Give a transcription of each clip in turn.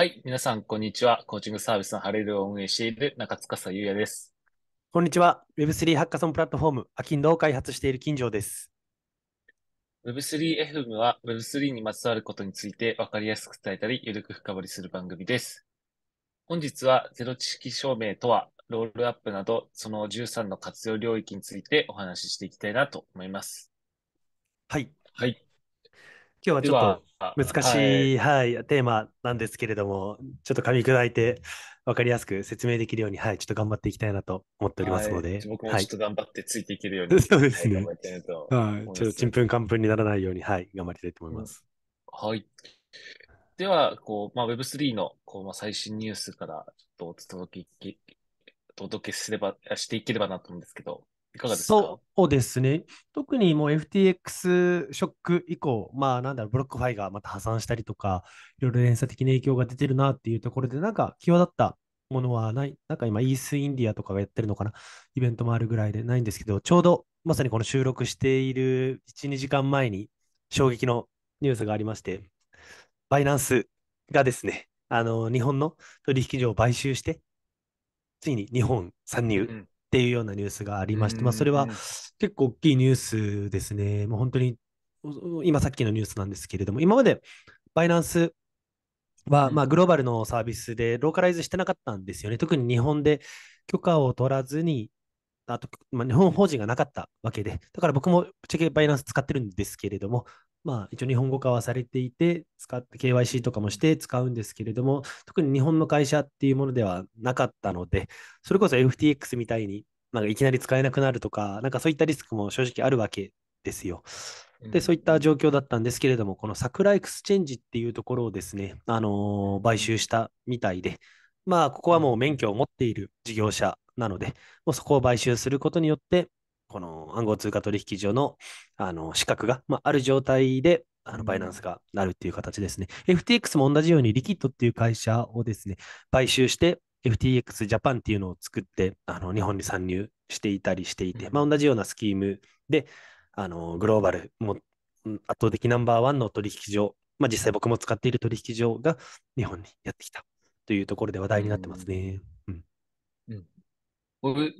はい、皆さん、こんにちは。コーチングサービスのハレルを運営している中塚さゆうやです。こんにちは。Web3 ハッカソンプラットフォーム、アキンドを開発している金城です。Web3FM は Web3 にまつわることについて分かりやすく伝えたり、ゆるく深掘りする番組です。本日は、ゼロ知識証明とは、ロールアップなど、その13の活用領域についてお話ししていきたいなと思います。はい。はい。今日はちょっと難しい、はい、はい、テーマなんですけれども、ちょっと噛み砕いて分かりやすく説明できるように、はい、ちょっと頑張っていきたいなと思っておりますので。はい、僕もちょっと頑張ってついていけるように、はい、そうですね。ちょっとちんぷんかんぷんにならないように、はい、頑張りたいと思います。うん、はい。では、こう、まあ、Web3 の、こう、まあ、最新ニュースから、ちょっとお届け、お届けすれば、していければなと思うんですけど、いかがですかそうですね。特にもう FTX ショック以降、まあなんだろう、ブロックファイがまた破産したりとか、いろいろ連鎖的な影響が出てるなっていうところで、なんか際立ったものはない、なんか今、イースインディアとかがやってるのかな、イベントもあるぐらいでないんですけど、ちょうどまさにこの収録している1、2時間前に衝撃のニュースがありまして、バイナンスがですね、あの日本の取引所を買収して、ついに日本参入っていうようなニュースがありまして、まあ、それは結構大きいニュースですね。もう本当に今さっきのニュースなんですけれども、今までバイナンスは、まあ、グローバルのサービスでローカライズしてなかったんですよね。特に日本で許可を取らずにあと、まあ、日本法人がなかったわけで、だから僕もぶっちゃけバイナンス使ってるんですけれども、まあ、一応日本語化はされていて、使って KYC とかもして使うんですけれども、特に日本の会社っていうものではなかったので、それこそ FTX みたいになんかいきなり使えなくなるとか、なんかそういったリスクも正直あるわけですよ。で、そういった状況だったんですけれども、この桜エクスチェンジっていうところをですね、あのー、買収したみたいで、まあ、ここはもう免許を持っている事業者なので、もうそこを買収することによって、この暗号通貨取引所のあの資格が、まあ、ある状態で、あのバイナンスがなるっていう形ですね。FTX も同じようにリキッドっていう会社をですね、買収して FTX ジャパンっていうのを作って、あの日本に参入していたりしていて、まあ、同じようなスキームで、あのグローバル、も圧倒的ナンバーワンの取引所、まあ、実際僕も使っている取引所が日本にやってきたというところで話題になってますね。うん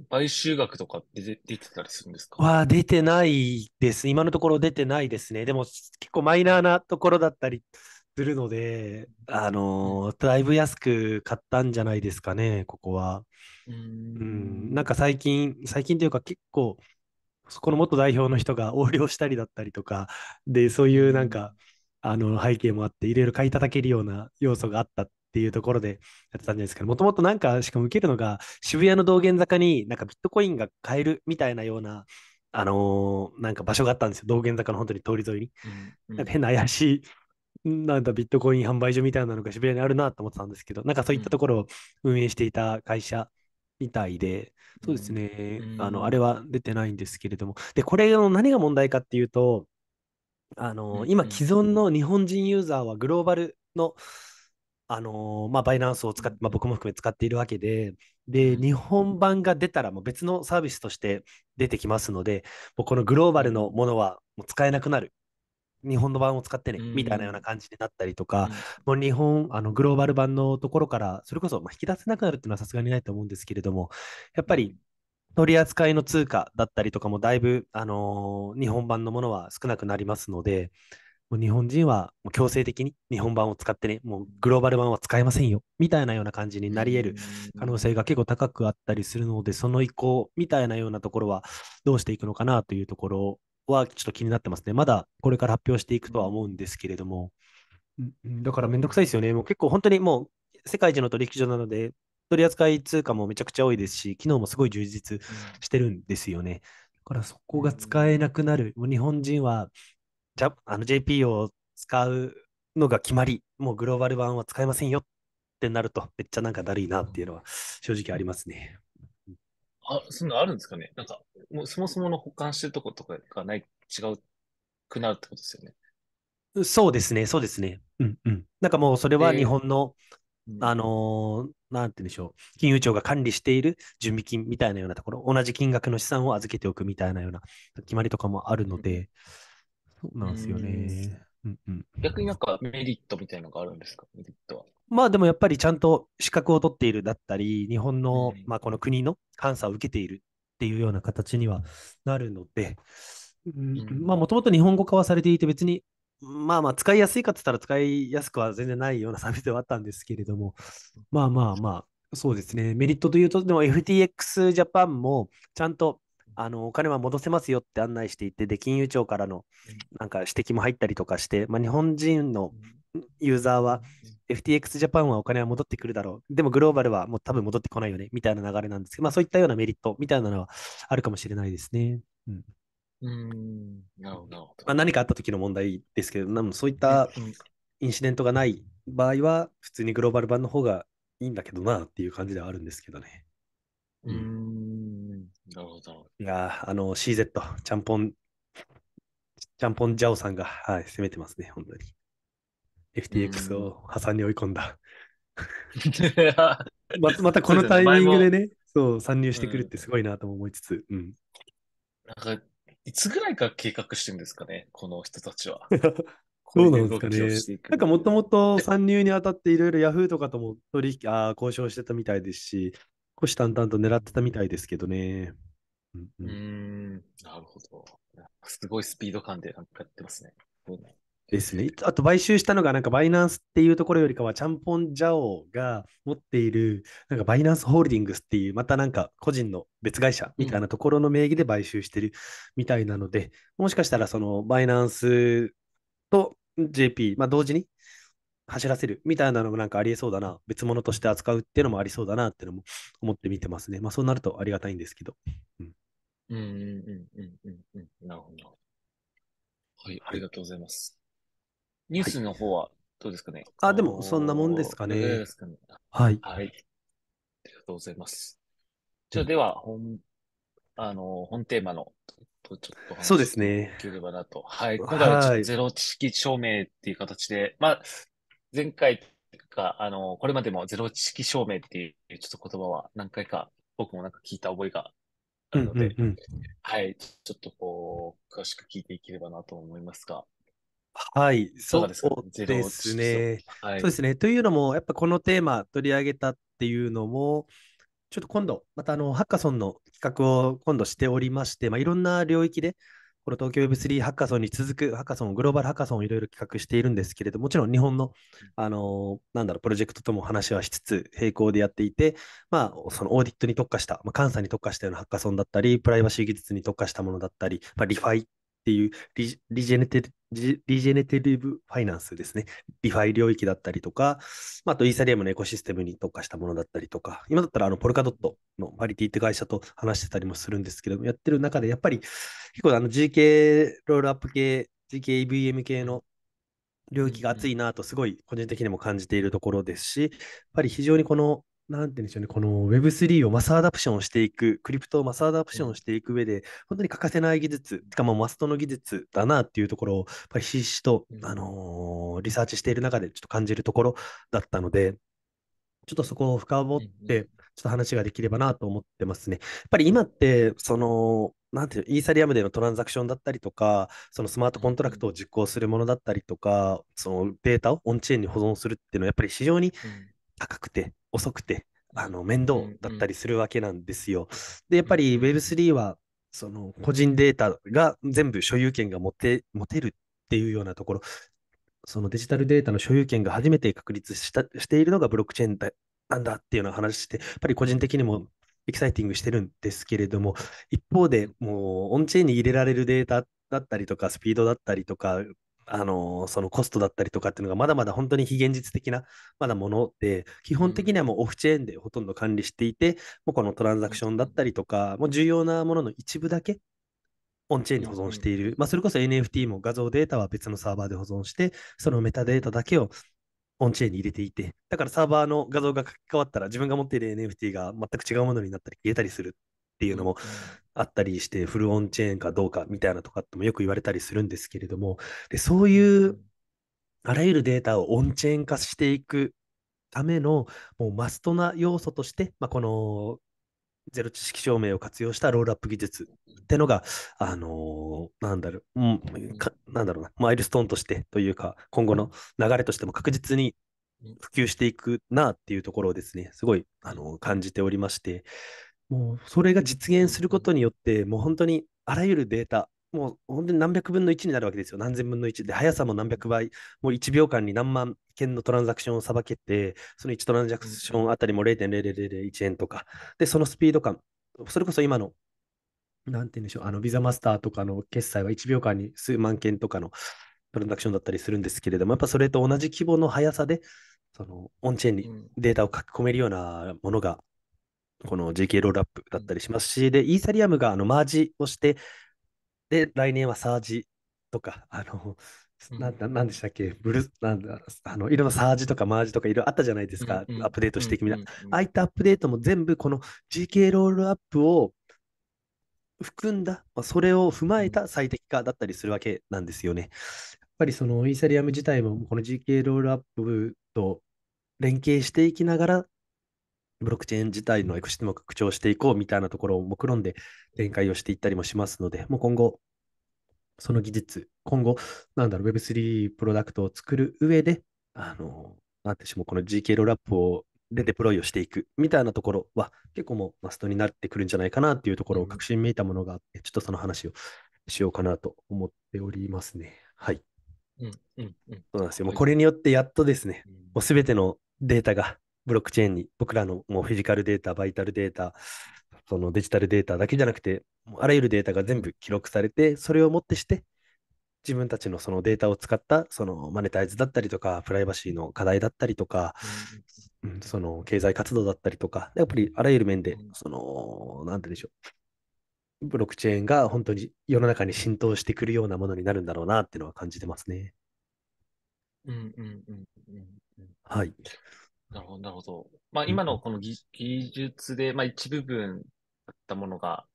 買収額とかって出てたりするんですかは出てないです。今のところ出てないですね。でも結構マイナーなところだったりするので、あのー、だいぶ安く買ったんじゃないですかね、ここは。うん,、なんか最近、最近というか結構、そこの元代表の人が横領したりだったりとか、で、そういうなんか、あの背景もあって、いろいろ買い叩けるような要素があったっていうところでやってたんですけど、もともとなんか、しかも受けるのが、渋谷の道玄坂になんかビットコインが買えるみたいなような、あのー、なんか場所があったんですよ。道玄坂の本当に通り沿いに。うんうん、なんか変な怪しい、なんだ、ビットコイン販売所みたいなのが渋谷にあるなと思ってたんですけど、なんかそういったところを運営していた会社みたいで、そうですね、うん、あの、あれは出てないんですけれども、で、これの何が問題かっていうと、あの今既存の日本人ユーザーはグローバルの、あのー、まあ、バイナンスを使って、まあ、僕も含め使っているわけで、で、日本版が出たらもう別のサービスとして出てきますので、もうこのグローバルのものはもう使えなくなる。日本の版を使ってね、みたいなような感じになったりとか、うん、もう日本、あのグローバル版のところから、それこそ引き出せなくなるっていうのはさすがにないと思うんですけれども、やっぱり取り扱いの通貨だったりとかも、だいぶ、あのー、日本版のものは少なくなりますので、もう日本人はもう強制的に日本版を使ってね、もうグローバル版は使えませんよ、みたいなような感じになり得る可能性が結構高くあったりするので、その移行みたいなようなところはどうしていくのかなというところはちょっと気になってますね。まだこれから発表していくとは思うんですけれども、だからめんどくさいですよね。もう結構本当にもう世界中の取引所なので、取扱い通貨もめちゃくちゃ多いですし、機能もすごい充実してるんですよね。だからそこが使えなくなる。日本人はジあの JP を使うのが決まり、もうグローバル版は使えませんよってなると、めっちゃなんかだるいなっていうのは正直ありますね。あ、そうのあるんですかねなんか、もうそもそもの保管してるとことかがない、違うくなるってことですよね。そうですね、そうですね。うんうん。なんかもうそれは日本の、えー、あのー、なんて言うんでしょう、金融庁が管理している準備金みたいなようなところ、同じ金額の資産を預けておくみたいなような決まりとかもあるので、うんそうなんですよね。うんうん、逆になんかメリットみたいなのがあるんですか、メリットは。まあでもやっぱりちゃんと資格を取っているだったり、日本の、まあこの国の監査を受けているっていうような形にはなるので、うん、まもともと日本語化はされていて、別にまあまあ使いやすいかって言ったら使いやすくは全然ないようなサービスではあったんですけれども、まあまあまあ、そうですね、メリットというと、でも FTX ジャパンもちゃんとあのお金は戻せますよって案内していて、で金融庁からのなんか指摘も入ったりとかして、まあ、日本人のユーザーは、FTX ジャパンはお金は戻ってくるだろう、でもグローバルはもう多分戻ってこないよねみたいな流れなんですけど、まあ、そういったようなメリットみたいなのはあるかもしれないですね。うんうんなるほどま何かあった時の問題ですけど、そういったインシデントがない場合は、普通にグローバル版の方がいいんだけどなっていう感じではあるんですけどね。うんなるほど。いやあの CZ、ちゃんぽん、ちゃんぽんジャオさんが、はい、攻めてますね、本当に。FTX を破産に追い込んだ。ままたこのタイミングでね、そう、参入してくるってすごいなと思いつつ、うん。なんか、いつぐらいから計画してるんですかね、この人たちは。そうなんですかね。なんかもともと参入にあたっていろいろ Yahoo とかとも取引、あ交渉してたみたいですし、虎視眈々と狙ってたみたいですけどね。うん、うん、なるほど。すごいスピード感でなんかやってますね。ですね。あと買収したのが、なんかバイナンスっていうところよりかは、ちゃんぽんジャオが持っている、なんかバイナンスホールディングスっていう、またなんか個人の別会社みたいなところの名義で買収してるみたいなので、うん、もしかしたらそのバイナンスと JP、まあ、同時に走らせるみたいなのもなんかありえそうだな、別物として扱うっていうのもありそうだなっていうのも思って見てますね。まあそうなるとありがたいんですけど。うん。うんうんうんうんうん。なるほど。はい、ありがとうございます。ニュースの方はどうですかね、はい、あ、でもそんなもんですかね。ですかねはい。はい。ありがとうございます。じゃあでは本、あの、本テーマのとちょっとそうですね。でればなと。はい。今回はゼロ知識証明っていう形で、まあ、前回か、あの、これまでもゼロ知識証明っていうちょっと言葉は何回か僕もなんか聞いた覚えがあるので、うんうんうん、はい、ちょっとこう、詳しく聞いていければなと思いますが。はい、そうですね、はい。そうですね。というのも、やっぱこのテーマ取り上げたっていうのも、ちょっと今度、またあのハッカソンの企画を今度しておりまして、まあ、いろんな領域でこの東京 Web3 ハッカソンに続くハッカソン、グローバルハッカソンをいろいろ企画しているんですけれども、もちろん日本の、あのなんだろう、プロジェクトとも話はしつつ、並行でやっていて、まあ、そのオーディットに特化した、まあ、監査に特化したようなハッカソンだったり、プライバシー技術に特化したものだったり、まあ、リファイっていうリジェネテリジェネティブファイナンスですね。リファイ領域だったりとか、まあ、とイーサリアムのエコシステムに特化したものだったりとか、今だったらあのポルカドットのパリティって会社と話してたりもするんですけども、やってる中でやっぱり結構あの GK ロールアップ系、GKEVM 系の領域が熱いなとすごい個人的にも感じているところですし、やっぱり非常にこのなんて言うんでしょうね、この Web3 をマスアダプションしていく、クリプトをマスアダプションしていく上で、本当に欠かせない技術、てかもマストの技術だなっていうところを、やっぱりひしと、あのー、リサーチしている中でちょっと感じるところだったので、ちょっとそこを深掘って、ちょっと話ができればなと思ってますね。やっぱり今って、その、なんていうイーサリアムでのトランザクションだったりとか、そのスマートコントラクトを実行するものだったりとか、そのデータをオンチェーンに保存するっていうのは、やっぱり非常に高くて、遅くて、あの面倒だったりするわけなんですよ。で、やっぱり Web3 は、その個人データが全部所有権が持て持てるっていうようなところ、そのデジタルデータの所有権が初めて確立したしているのがブロックチェーンだなんだっていうような話して、やっぱり個人的にもエキサイティングしてるんですけれども、一方で、もうオンチェーンに入れられるデータだったりとか、スピードだったりとか、あのそのコストだったりとかっていうのがまだまだ本当に非現実的なまだもので基本的にはもうオフチェーンでほとんど管理していて、もうこのトランザクションだったりとか、もう重要なものの一部だけオンチェーンに保存している、まあ、それこそ NFT も画像データは別のサーバーで保存して、そのメタデータだけをオンチェーンに入れていて、だからサーバーの画像が書き換わったら自分が持っている NFT が全く違うものになったり消えたりするっていうのもあったりして、フルオンチェーンかどうかみたいなとかってもよく言われたりするんですけれども、でそういうあらゆるデータをオンチェーン化していくためのもうマストな要素として、まあ、このゼロ知識証明を活用したロールアップ技術ってのが、あのー、なんだろう、うん、なんだろうな、マイルストーンとしてというか、今後の流れとしても確実に普及していくなっていうところをですね、すごい、あのー、感じておりまして、もうそれが実現することによって、もう本当にあらゆるデータ、もう本当に何百分の1になるわけですよ。何千分の1で、速さも何百倍、もう1秒間に何万件のトランザクションをさばけて、その1トランザクションあたりも0.0001円とか、で、そのスピード感、それこそ今の、なんて言うんでしょう、あの、ビザマスターとかの決済は1秒間に数万件とかのトランザクションだったりするんですけれども、やっぱそれと同じ規模の速さで、そのオンチェーンにデータを書き込めるようなものがこの g k ロールアップだったりしますし、で、イーサリアムがあのマージをして、で、来年はサージとか、あの、ななんでしたっけ、ブルなんだあのいろんなサージとかマージとかいろいろあったじゃないですか、アップデートしていくみたいな、ああいったアップデートも全部この GK ロールアップを含んだ、まあ、それを踏まえた最適化だったりするわけなんですよね。やっぱりそのイーサリアム自体もこの GK ロールアップと連携していきながらブロックチェーン自体のエコシステムを拡張していこうみたいなところを目論んで展開をしていったりもしますので、もう今後、その技術、今後、なんだろう、Web3 プロダクトを作る上で、あの、私もこの GK ロラップをでデプロイをしていくみたいなところは結構もうマストになってくるんじゃないかなっていうところを確信めいたものがあって、ちょっとその話をしようかなと思っておりますね。はい。うんうんうん、そうなんですよ。もうこれによってやっとですね、もうすべてのデータがブロックチェーンに僕らのもうフィジカルデータ、バイタルデータ、そのデジタルデータだけじゃなくて、あらゆるデータが全部記録されて、それをもってして、自分たちのそのデータを使ったそのマネタイズだったりとか、プライバシーの課題だったりとか、その経済活動だったりとか、やっぱりあらゆる面で、その、なんてでしょう、ブロックチェーンが本当に世の中に浸透してくるようなものになるんだろうなっていうのは感じてますね。うんうんうんうん、はい。なるほど、なるほど。まあ、今のこの技,、技術で、まあ、一部分だったものが、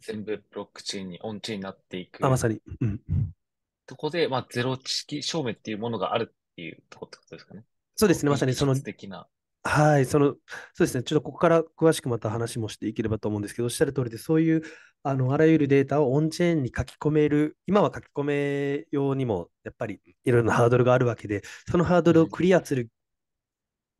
全部ブロックチェーンに、オンチェーンになっていく。あ、まさに。うん。とこで、まあ、ゼロ知識証明っていうものがあるっていうとこってことですかね。そうですね、まさにその。的な。はい、その、そうですね、ちょっとここから詳しくまた話もしていければと思うんですけど、おっしゃる通りで、そういう、あの、あらゆるデータをオンチェーンに書き込める、今は書き込めようにも、やっぱりいろいろなハードルがあるわけで、そのハードルをクリアする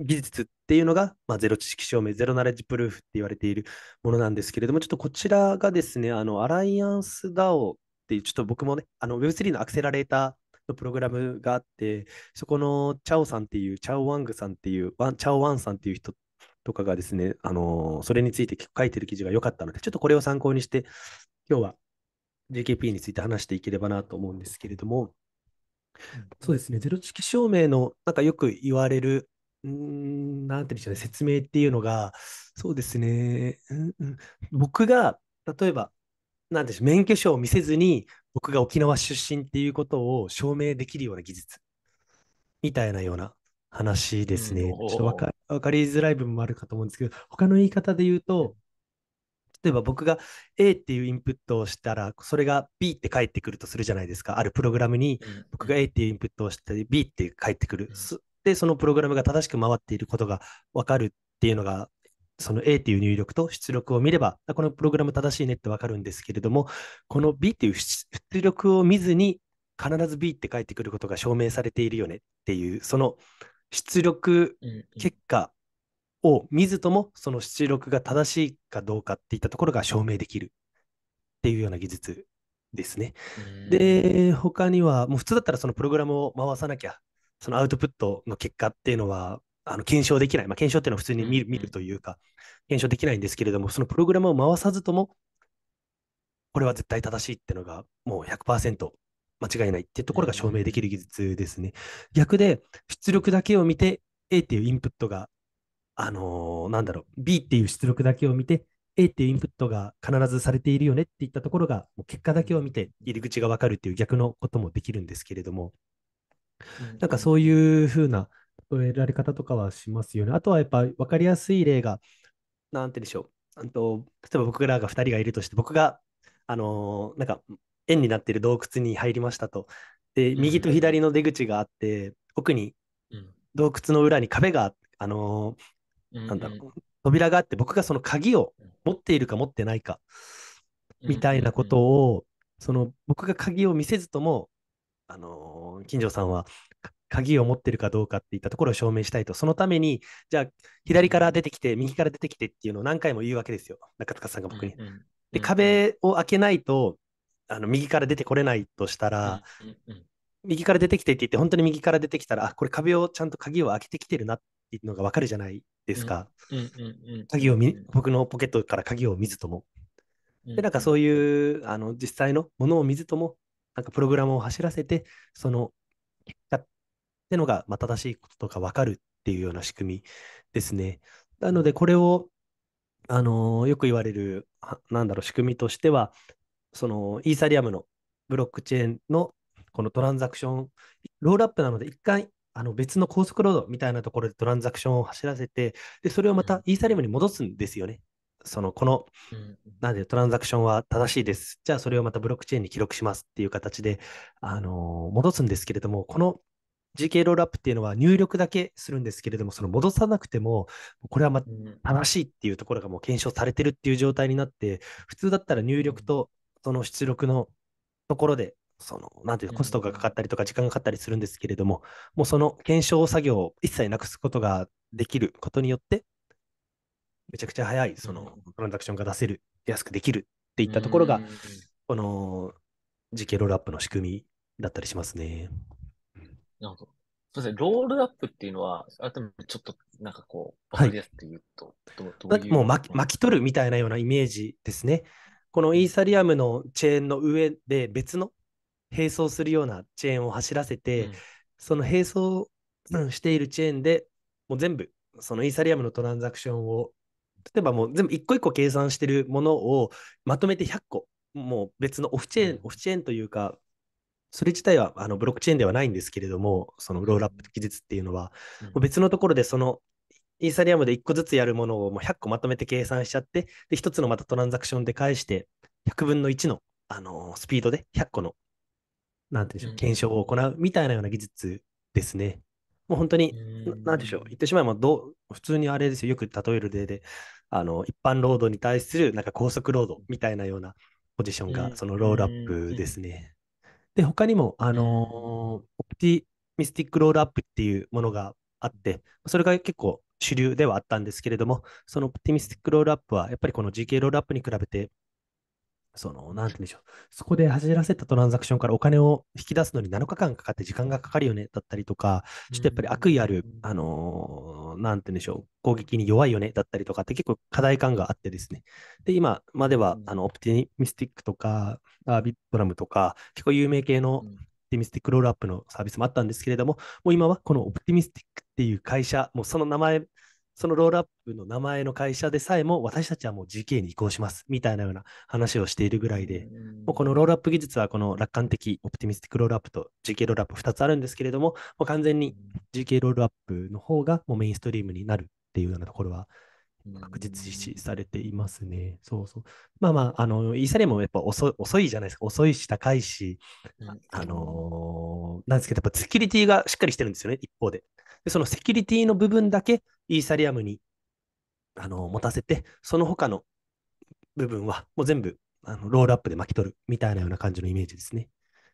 技術っていうのが、まあ、ゼロ知識証明、ゼロナレッジプルーフって言われているものなんですけれども、ちょっとこちらがですね、あのアライアンス DAO っていう、ちょっと僕もね、あの Web3 のアクセラレーターのプログラムがあって、そこのチャオさんっていう、チャオワングさんっていう、ワンチャオワンさんっていう人とかがですね、あのー、それについて書いてる記事が良かったので、ちょっとこれを参考にして、今日は JKP について話していければなと思うんですけれども、うん、そうですね、ゼロ知識証明の、なんかよく言われる、うん、なんていうんでしょうね、説明っていうのが、そうですね、うんうん、僕が、例えば、なんでしょう、免許証を見せずに、僕が沖縄出身っていうことを証明できるような技術、みたいなような話ですね。ちょっとわかかりづらい部分もあるかと思うんですけど、他の言い方で言うと、例えば僕が A っていうインプットをしたら、それが B って返ってくるとするじゃないですか。あるプログラムに僕が A っていうインプットをしたり、B って返ってくる。うん、、そのプログラムが正しく回っていることが分かるっていうのが、その A っていう入力と出力を見れば、このプログラム正しいねって分かるんですけれども、この B っていう出力を見ずに、必ず B って返ってくることが証明されているよねっていう、その出力結果を見ずとも、その出力が正しいかどうかっていったところが証明できるっていうような技術ですね。で、他には、もう普通だったらそのプログラムを回さなきゃそのアウトプットの結果っていうのは、あの検証できない、まあ、検証っていうのは普通に見る,、見るというか、検証できないんですけれども、そのプログラムを回さずとも、これは絶対正しいっていうのが、もう100%間違いないっていうところが証明できる技術ですね。逆で、出力だけを見て、A っていうインプットが、あのー、なんだろう、B っていう出力だけを見て、A っていうインプットが必ずされているよねっていったところが、もう結果だけを見て入り口が分かるっていう逆のこともできるんですけれども、なんかそういうふうな例えられ方とかはしますよね。あとはやっぱ分かりやすい例が、なんてでしょう。と例えば僕らが2人がいるとして、僕が、あのー、なんか円になっている洞窟に入りましたと。で、右と左の出口があって、奥に洞窟の裏に壁が、あのー、なんだろう、扉があって、僕がその鍵を持っているか持ってないか、みたいなことを、その僕が鍵を見せずとも、あの金城さんは鍵を持ってるかどうかっていったところを証明したいと、そのために、じゃあ、左から出てきて、右から出てきてっていうのを何回も言うわけですよ、中塚さんが僕に。うんうん、で、壁を開けないと、あの右から出てこれないとしたら、うんうん、右から出てきてって言って、本当に右から出てきたら、あこれ壁をちゃんと鍵を開けてきてるなっていうのが分かるじゃないですか。鍵を僕のポケットから鍵を見ずとも。で、なんかそういう、あの、実際のものを見ずとも、なんかプログラムを走らせて、その結果ってのが、まあ、正しいこととか分かるっていうような仕組みですね。なので、これを、あのー、よく言われる、なんだろう、仕組みとしては、そのイーサリアムのブロックチェーンのこのトランザクション、ロールアップなので、一回あの別の高速ロードみたいなところでトランザクションを走らせて、でそれをまたイーサリアムに戻すんですよね。そのこの、なんでトランザクションは正しいです。じゃあそれをまたブロックチェーンに記録しますっていう形で、あの戻すんですけれども、この GK ロールアップっていうのは入力だけするんですけれども、その戻さなくても、これはま正しいっていうところがもう検証されてるっていう状態になって、普通だったら入力とその出力のところで、その、なんていうコストがかかったりとか時間がかかったりするんですけれども、もうその検証作業を一切なくすことができることによって、めちゃくちゃ早い、その、トランザクションが出せる、安くできるっていったところが、この、時系ロールアップの仕組みだったりしますね。なるほど。すみません、ロールアップっていうのは、改めてちょっとなんかこう、分かりやすく言うと、はい、ううもう巻き巻き取るみたいなようなイメージですね。このイーサリアムのチェーンの上で別の並走するようなチェーンを走らせて、うん、その並走しているチェーンでもう全部そのイーサリアムのトランザクションを例えばもう全部一個一個計算してるものをまとめて100個、もう別のオフチェーン、オフチェーンというか、それ自体はあのブロックチェーンではないんですけれども、そのロールアップ技術っていうのは、うん、別のところでそのイーサリアムで1個ずつやるものをもう100個まとめて計算しちゃって、で1つのまたトランザクションで返して、100分の1の、あのー、スピードで100個の、なんていうんでしょう、検証を行うみたいなような技術ですね。もう本当に、なんでしょう、言ってしまえばどう、普通にあれですよ、よく例える例で、あの一般労働に対するなんか高速労働みたいなようなポジションが、そのロールアップですね。で、他にも、あのオプティミスティックロールアップっていうものがあって、それが結構主流ではあったんですけれども、そのオプティミスティックロールアップは、やっぱりこの GK ロールアップに比べて、その、なんて言うんでしょう。そこで走らせたトランザクションからお金を引き出すのに7日間かかって時間がかかるよね、だったりとか、ちょっとやっぱり悪意ある、あのー、なんて言うんでしょう。攻撃に弱いよね、だったりとかって結構課題感があってですね。で、今までは、あの、オプティミスティックとか、アービトラムとか、結構有名系の、オプティミスティックロールアップのサービスもあったんですけれども、もう今はこのオプティミスティックっていう会社、もうその名前そのロールアップの名前の会社でさえも私たちはもう GK に移行しますみたいなような話をしているぐらいで、もうこのロールアップ技術はこの楽観的オプティミスティックロールアップと GK ロールアップ2つあるんですけれども、もう完全に GK ロールアップの方がもうメインストリームになるっていうようなところは確実視されていますね。そうそう。まあまあ、あの、イーサリアムもやっぱ遅遅いじゃないですか。遅いし、高いし、うん、あのー、なんですけど、やっぱセキュリティがしっかりしてるんですよね、一方で。でそのセキュリティの部分だけイーサリアムに、あのー、持たせて、その他の部分はもう全部あのロールアップで巻き取るみたいなような感じのイメージですね。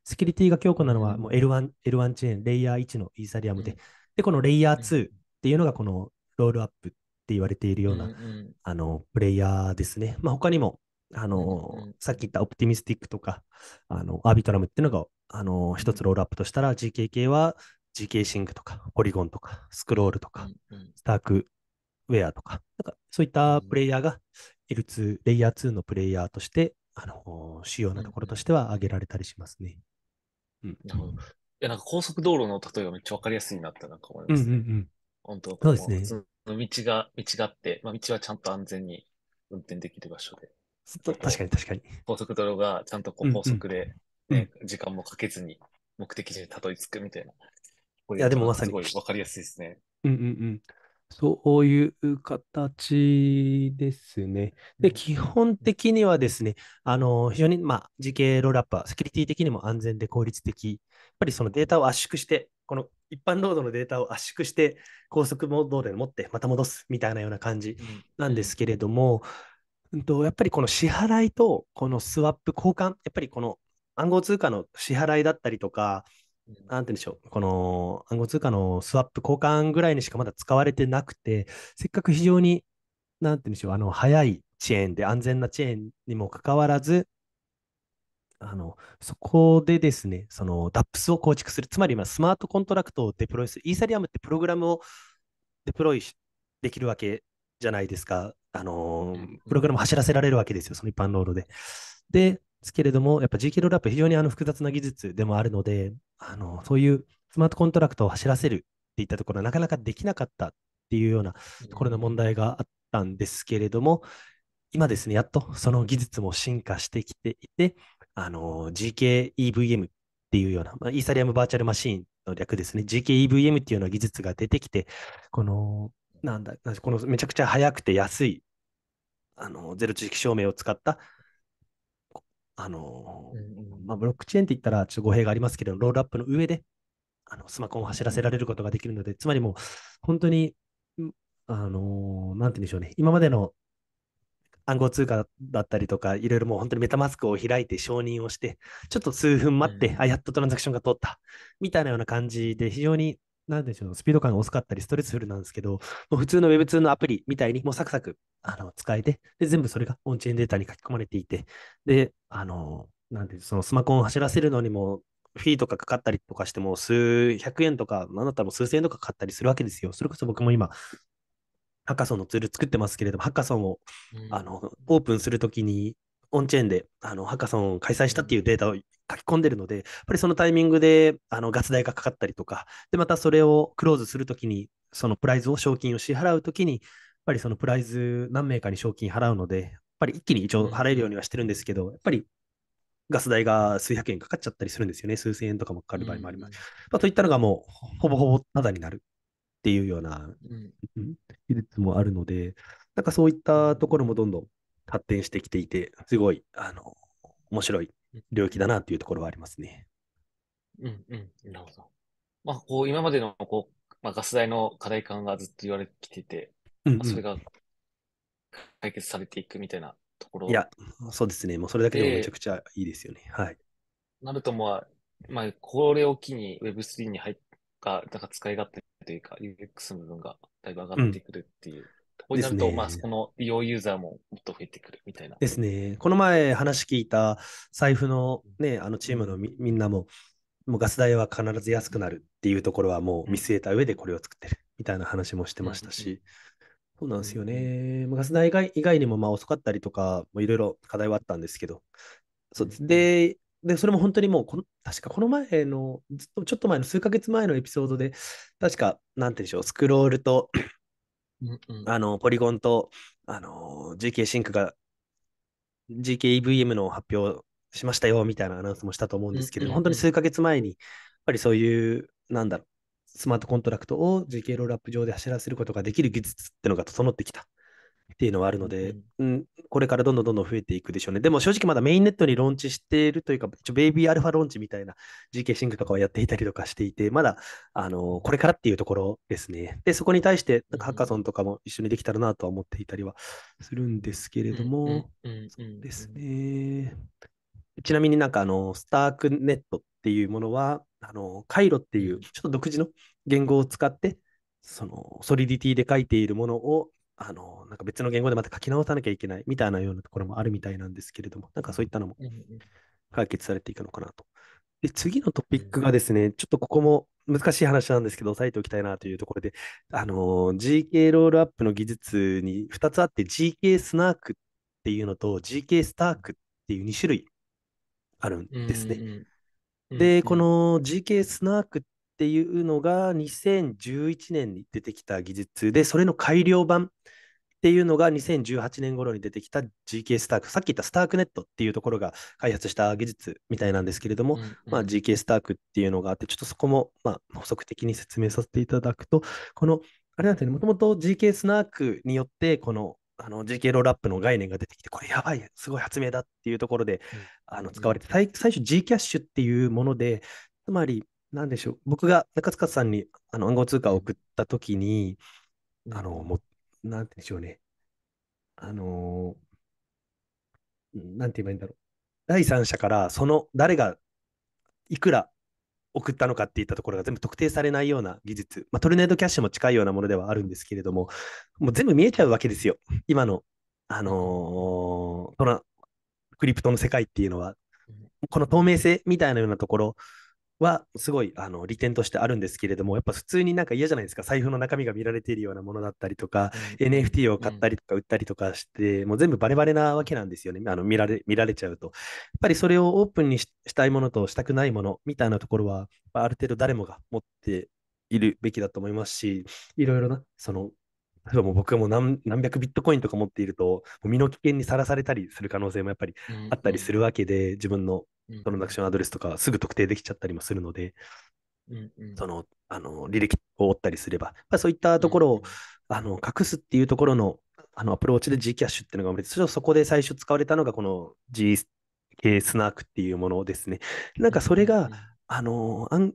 セキュリティが強固なのはもう L1,、L1 チェーン、レイヤー1のイーサリアムで、うん、で、このレイヤー2っていうのがこのロールアップって言われているような、うんうん、あのプレイヤーですね。まあ、他にもあの、うんうん、さっき言ったオプティミスティックとか、あのアービトラムっていうのが、あの、一つロールアップとしたら、GKK は GK シンクとか、ポリゴンとか、スクロールとか、うんうん、スタークウェアとか、なんかそういったプレイヤーが L2、レイヤー2のプレイヤーとして、あの、主要なところとしては挙げられたりしますね。うん、うん。いや、なんか高速道路の例えがめっちゃ分かりやすいなってなんか思いますね。うんうんうん本当そうですね。道が、道があって、まあ、道はちゃんと安全に運転できる場所で。確かに確かに。高速道路がちゃんとこう高速で、ねうんうん、時間もかけずに目的地にたどり着くみたいな。いや、でもまさに。すごいわかりやすいですね。うんうんうん。そういう形ですね。で、基本的にはですね、あの、非常に、まあ、時系ロールアップはセキュリティ的にも安全で効率的。やっぱりそのデータを圧縮して、この一般ノードのデータを圧縮して高速モードで持ってまた戻すみたいなような感じなんですけれども、うんとやっぱりこの支払いとこのスワップ交換、やっぱりこの暗号通貨の支払いだったりとか、なんて言うんでしょう、この暗号通貨のスワップ交換ぐらいにしかまだ使われてなくて、せっかく非常に、なんて言うんでしょう、あの早いチェーンで安全なチェーンにもかかわらず、あの、そこでですね、その DAPS を構築する、つまり今スマートコントラクトをデプロイする、イーサリアムってプログラムをデプロイできるわけじゃないですか。あの、プログラム走らせられるわけですよ、その一般ロードで。で、ですけれども、やっぱ GK ロールアップ非常にあの複雑な技術でもあるので、あの、そういうスマートコントラクトを走らせるっていったところはなかなかできなかったっていうようなところの問題があったんですけれども、今ですね、やっとその技術も進化してきていて、あの、GKEVM っていうような、まあ、イーサリアムバーチャルマシーンの略ですね。GKEVM っていうような技術が出てきて、この、なんだ、このめちゃくちゃ早くて安い、あの、ゼロ知識証明を使った、あの、まあ、ブロックチェーンって言ったらちょっと語弊がありますけど、ロールアップの上で、あのスマホを走らせられることができるので、つまりもう、本当に、あのー、なんて言うんでしょうね、今までの暗号通貨だったりとか、いろいろもう本当にメタマスクを開いて承認をして、ちょっと数分待って、うん、あ、やっとトランザクションが通った、みたいなような感じで、非常に、なんでしょう、スピード感が遅かったり、ストレスフルなんですけど、もう普通の Web2 のアプリみたいに、もうサクサクあの使えてで、全部それがオンチェーンデータに書き込まれていて、で、あの、なんで、そのスマホンを走らせるのにも、フィーとかかかったりとかしても、数百円とか、なんだったらもう数千円とかかかったりするわけですよ。それこそ僕も今、ハッカソンのツール作ってますけれども、ハッカソンを、あのオープンするときに、オンチェーンであのハッカソンを開催したっていうデータを書き込んでるので、やっぱりそのタイミングであのガス代がかかったりとか、でまたそれをクローズするときに、そのプライズを賞金を支払うときに、やっぱりそのプライズ何名かに賞金払うので、やっぱり一気に一応払えるようにはしてるんですけど、やっぱりガス代が数百円かかっちゃったりするんですよね、数千円とかもかかる場合もあります。うん、まあ、といったのがもう、ほぼほぼただになるっていうような、うん、技術もあるので、なんかそういったところもどんどん発展してきていて、すごい、あの、面白い領域だなっていうところはありますね。うんうん、なるほど。まあ、こう、今までの、こう、まあ、ガス代の課題感がずっと言われてきてて、うんうん、まあ、それが解決されていくみたいなところ。いや、そうですね。もうそれだけでもめちゃくちゃいいですよね。はい。なると、も、まあ、これを機に Web3 に入っが、なんか使い勝手ていうか、UX の部分がだいぶ上がってくるっていう。とこになると、ね、まあ、この利用ユーザーももっと増えてくるみたいな。ですね。この前話聞いた財布のね、あのチームのみみんなも、もうガス代は必ず安くなるっていうところはもう見据えた上でこれを作ってるみたいな話もしてましたし、うん、そうなんですよね。うガス代以外にもまあ遅かったりとか、いろいろ課題はあったんですけど、そうで、で、それも本当にもうこの、確かこの前の、ずっとちょっと前の数ヶ月前のエピソードで、確か、なんていうんでしょう、スクロールと、あの、ポリゴンと、あの、GK シンクが GKEVM の発表しましたよみたいなアナウンスもしたと思うんですけど、本当に数ヶ月前に、やっぱりそういう、なんだろう、スマートコントラクトを GK ロールアップ上で走らせることができる技術っていうのが整ってきた。っていうのはあるので、うん、うん、これからどんどんどんどん増えていくでしょうね。でも正直まだメインネットにローンチしているというか、一応ベイビーアルファローンチみたいな GK シングとかはやっていたりとかしていて、まだ、あのこれからっていうところですね。で、そこに対してなんかハッカソンとかも一緒にできたらなとは思っていたりはするんですけれども、そうですね。ちなみになんかあの、スタークネットっていうものは、あの、カイロっていうちょっと独自の言語を使って、そのソリディティで書いているものをあのなんか別の言語でまた書き直さなきゃいけないみたいなようなところもあるみたいなんですけれども、なんかそういったのも解決されていくのかなと。で、次のトピックがですね、ちょっとここも難しい話なんですけど、押さえておきたいなというところで、あの、GK ロールアップの技術に2つあって、GK スナークっていうのと GK スタークっていう2種類あるんですね。で、この GK スナークっっていうのが2011年に出てきた技術で、それの改良版っていうのが2018年頃に出てきた GK スターク、さっき言ったスタークネットっていうところが開発した技術みたいなんですけれども、うんうん、まあ、GK スタークっていうのがあって、ちょっとそこも、まあ、補足的に説明させていただくと、この、あれなんですね、もともと GK スナークによって、このあの GK ロールアップの概念が出てきて、これやばい、すごい発明だっていうところで、うん、あの使われて、最初 G キャッシュっていうもので、つまりなんでしょう、僕が中塚さんにあの暗号通貨を送ったときに、あの、もなんて言でしょうね。あのー、なんて言えばいいんだろう。第三者からその誰がいくら送ったのかっていったところが全部特定されないような技術、まあ、トルネードキャッシュも近いようなものではあるんですけれども、もう全部見えちゃうわけですよ。今の、あのー、クリプトの世界っていうのは、この透明性みたいなようなところはすごいあの利点としてあるんですけれども、やっぱ普通になんか嫌じゃないですか、財布の中身が見られているようなものだったりとか、うん、NFT を買ったりとか売ったりとかして、うん、もう全部バレバレなわけなんですよね、あの見られ見られちゃうと。やっぱりそれをオープンにしたいものとしたくないものみたいなところは、ある程度誰もが持っているべきだと思いますし、いろいろな、その例えばもう僕はもう何百ビットコインとか持っていると、身の危険にさらされたりする可能性もやっぱりあったりするわけで、うん、自分のトランザクションアドレスとかすぐ特定できちゃったりもするので、うんそのあの履歴を追ったりすれば、まあ、そういったところを、あの隠すっていうところのあのアプローチで G キャッシュっていうのが生まれて、そこで最初使われたのがこの G 系スナークっていうものですね。なんかそれが、あのあん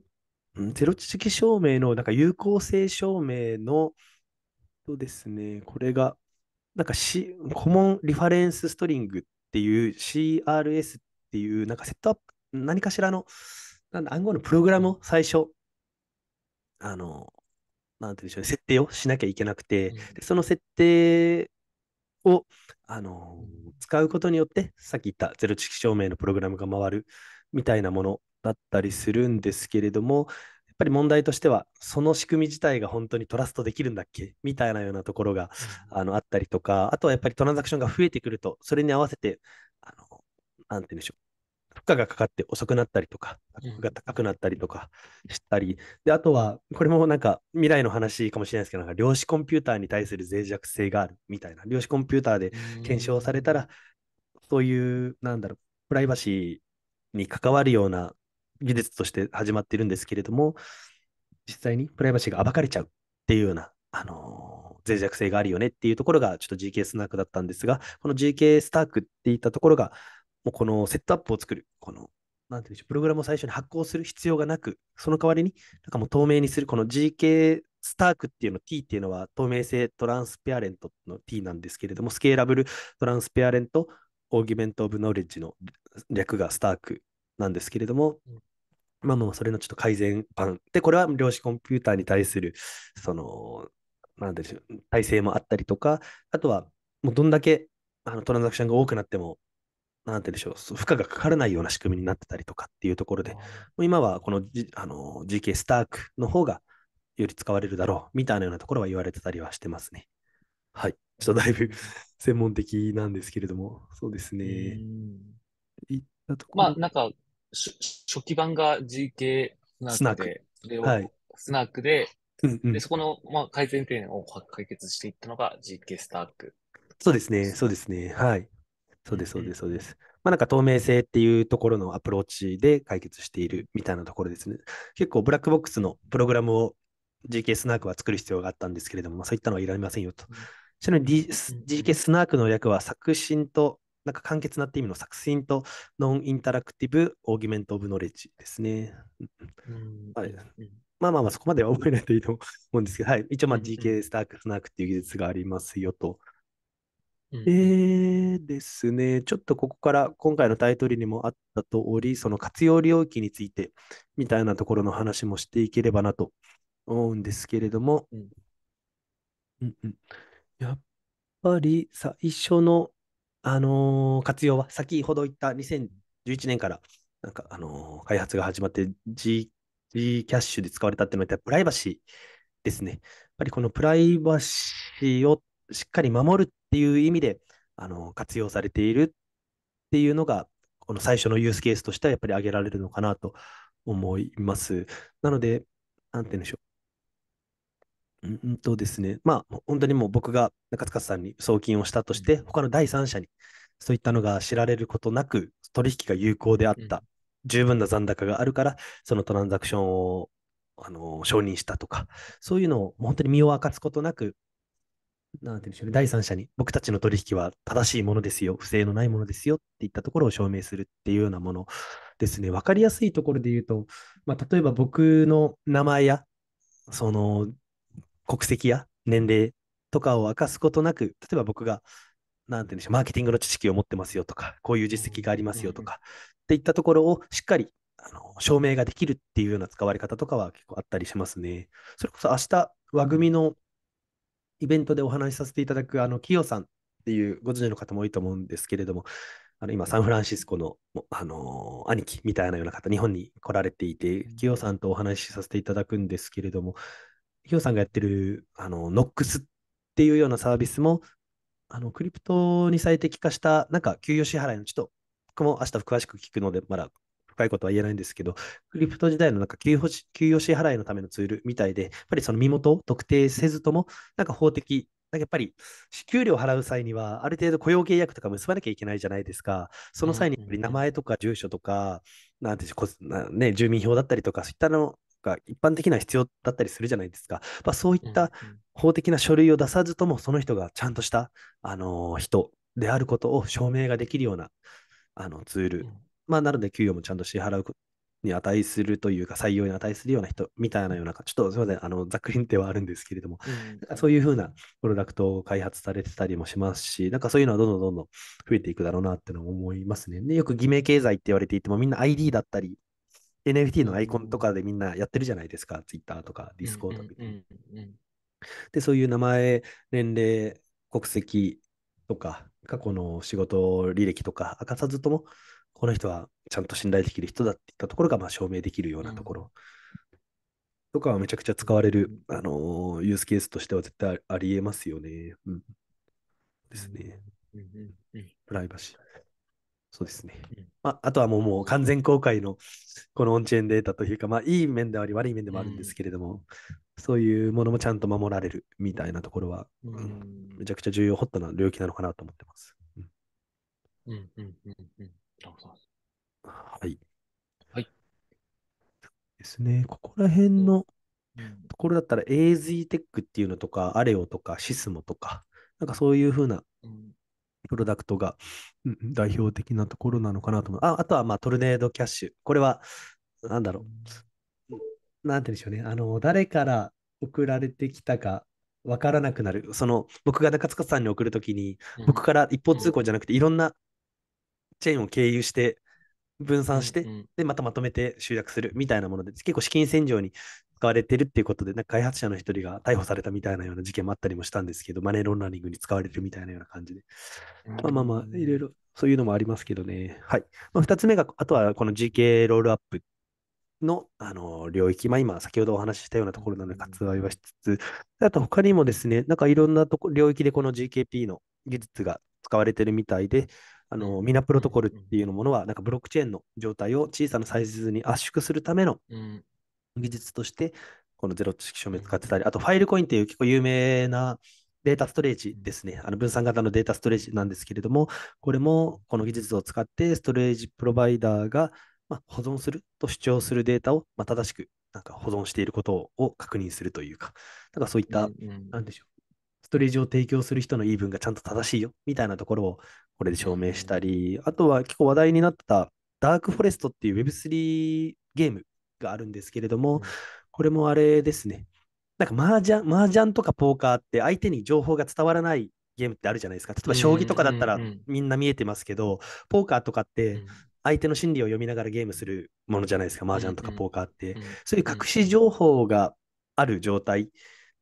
ゼロ知識証明のなんか有効性証明のとですね、これがなんか、C、コモンリファレンスストリングっていう CRS っっていう、なんかセットアップ、何かしらの、なん暗号のプログラムを最初、あの、なんていうんでしょうね、設定をしなきゃいけなくて、うん、でその設定を、あの、使うことによって、さっき言ったゼロ知識証明のプログラムが回るみたいなものだったりするんですけれども、やっぱり問題としては、その仕組み自体が本当にトラストできるんだっけみたいなようなところが、うん、あのあったりとか、あとはやっぱりトランザクションが増えてくると、それに合わせて、あのなんていうんでしょう、荷がかかって遅くなったりとか、が高くなったりとかしたり、で、あとは、これもなんか未来の話かもしれないですけど、なんか量子コンピューターに対する脆弱性があるみたいな、量子コンピューターで検証されたら、そういう、なんだろう、プライバシーに関わるような技術として始まっているんですけれども、実際にプライバシーが暴かれちゃうっていうような、あのー、脆弱性があるよねっていうところが、ちょっと GK スナックだったんですが、この GK スタークっていったところが、もうこのセットアップを作る、この、なんていうんでしょう、プログラムを最初に発行する必要がなく、その代わりに、なんかもう透明にする、この GK スタークっていうの T っていうのは透明性トランスペアレントの T なんですけれども、スケーラブルトランスペアレントオーギュメント・オブ・ノーレッジの略がスタークなんですけれども、まあまあそれのちょっと改善版。で、これは量子コンピューターに対する、その、なんでしょう、体制もあったりとか、あとは、もうどんだけあのトランザクションが多くなっても、なんてでしょう、負荷がかからないような仕組みになってたりとかっていうところで、今はこのあの GK スタークの方がより使われるだろうみたいなようなところは言われてたりはしてますね。はい。ちょっとだいぶ専門的なんですけれども、そうですね。いったところまあ、なんか、初期版が GK スナックで、そスナックで、でそこの、まあ、改善点を解決していったのが GK スターク。そうですね、そうですね。はい。そうです、そうです、そうです。まあ、なんか透明性っていうところのアプローチで解決しているみたいなところですね。結構ブラックボックスのプログラムを GK スナークは作る必要があったんですけれども、まあ、そういったのはいられませんよと。ちなみに GK スナークの略は作新と、なんか簡潔なって意味の作品とノンインタラクティブオーギュメントオブノレッジですね。はい、まあまあまあそこまでは覚えないといいと思うんですけど、はい、一応まあ GK スナークスナークっていう技術がありますよと。えー、ですね、ちょっとここから今回のタイトルにもあった通り、その活用領域についてみたいなところの話もしていければなと思うんですけれども、うん、うん、やっぱり最初の、あのー、活用は、先ほど言った2011年からなんか、あのー、開発が始まって G, G キャッシュで使われたっていうのはプライバシーですね。やっぱりこのプライバシーをしっかり守るっていう意味で、あの活用されているっていうのが、この最初のユースケースとしてはやっぱり挙げられるのかなと思います。なので、なんて言うんでしょう。うんとですね、まあ、本当にもう僕が中塚さんに送金をしたとして、他の第三者にそういったのが知られることなく、取引が有効であった、十分な残高があるから、そのトランザクションをあの承認したとか、そういうのを本当に身を明かすことなく、なんて言うんでしょうね、第三者に、僕たちの取引は正しいものですよ、不正のないものですよっていったところを証明するっていうようなものですね。分かりやすいところで言うと、まあ、例えば僕の名前や、その、国籍や年齢とかを明かすことなく、例えば僕が、なんてうんでしょう、マーケティングの知識を持ってますよとか、こういう実績がありますよとか、っていったところをしっかりあの証明ができるっていうような使われ方とかは結構あったりしますね。それこそ明日、和組のイベントでお話しさせていただく、あの、キヨさんっていうご存知の方も多いと思うんですけれども、あの今、サンフランシスコの、あのー、兄貴みたいなような方、日本に来られていて、キヨさんとお話しさせていただくんですけれども、キヨさんがやってるあのノックスっていうようなサービスもあのクリプトに最適化したなんか給与支払いのちょっと僕も明日詳しく聞くのでまだ深いことは言えないんですけど、クリプト時代のなんか給与給与支払いのためのツールみたいで、やっぱりその身元を特定せずとも、なんか法的なんかやっぱり支給料を払う際には、ある程度雇用契約とか結ばなきゃいけないじゃないですか、その際に名前とか住所とか、なんていうね、住民票だったりとか、そういったのが一般的な必要だったりするじゃないですか、まあ、そういった法的な書類を出さずとも、その人がちゃんとした、あのー、人であることを証明ができるようなあのツールまあ、なので給与もちゃんと支払うに値するというか、採用に値するような人みたいなような、ちょっとすみません、あのざっくりではあるんですけれども、うん、そういうふうなプロダクトを開発されてたりもしますし、なんかそういうのはどんどんどんどん増えていくだろうなっての思いますね。でよく偽名経済って言われていても、みんな ID だったり、NFT のアイコンとかでみんなやってるじゃないですか、Twitter とか Discord みたいな。で、そういう名前、年齢、国籍とか、過去の仕事履歴とか明かさずとも、この人はちゃんと信頼できる人だっていったところがまあ証明できるようなところとかはめちゃくちゃ使われる、あのユースケースとしては絶対ありえますよね。うん、ですね。プライバシー。そうですね。まあ、あとはもうもう完全公開のこのオンチェーンデータというか、まあ、いい面であり悪い面でもあるんですけれども、うん、そういうものもちゃんと守られるみたいなところは、うん、めちゃくちゃ重要ホットな領域なのかなと思ってます。うん、うん、うん、うん。はい。はい。ですね。ここら辺のところだったら AZ テックっていうのとか、アレオとか、シスモとか、なんかそういうふうなプロダクトが、うん、代表的なところなのかなと思う。ああとは、まあ、トルネードキャッシュ。これは、なんだろう。なんて言うんでしょうね。あの、誰から送られてきたか分からなくなる。その、僕が中塚さんに送るときに、僕から一方通行じゃなくて、いろんなチェーンを経由して分散して、うんうん、で、またまとめて集約するみたいなもので、結構資金洗浄に使われてるっていうことで、なんか開発者の一人が逮捕されたみたいなような事件もあったりもしたんですけど、マネーロンダリングに使われるみたいなような感じで。まあまあまあ、いろいろそういうのもありますけどね。はい。まあ、2つ目が、あとはこの GK ロールアップの、あの領域、まあ、今、先ほどお話ししたようなところなので割愛はしつつ、あと他にもですね、なんかいろんなとこ領域でこの GKP の技術が使われてるみたいで、あのミナプロトコルっていうものは、なんかブロックチェーンの状態を小さなサイズに圧縮するための技術として、このゼロ知識証明使ってたり、あとファイルコインっていう結構有名なデータストレージですね。あの分散型のデータストレージなんですけれども、これもこの技術を使ってストレージプロバイダーがま保存すると主張するデータをま正しくなんか保存していることを確認するというか、なんかそういった、なんでしょう、トレージを提供する人の言い分がちゃんと正しいよ、みたいなところをこれで証明したり、あとは結構話題になったダークフォレストっていう Web3 ゲームがあるんですけれども、これもあれですね。なんか麻雀、麻雀とかポーカーって相手に情報が伝わらないゲームってあるじゃないですか。例えば将棋とかだったらみんな見えてますけど、ポーカーとかって相手の心理を読みながらゲームするものじゃないですか。麻雀とかポーカーって。そういう隠し情報がある状態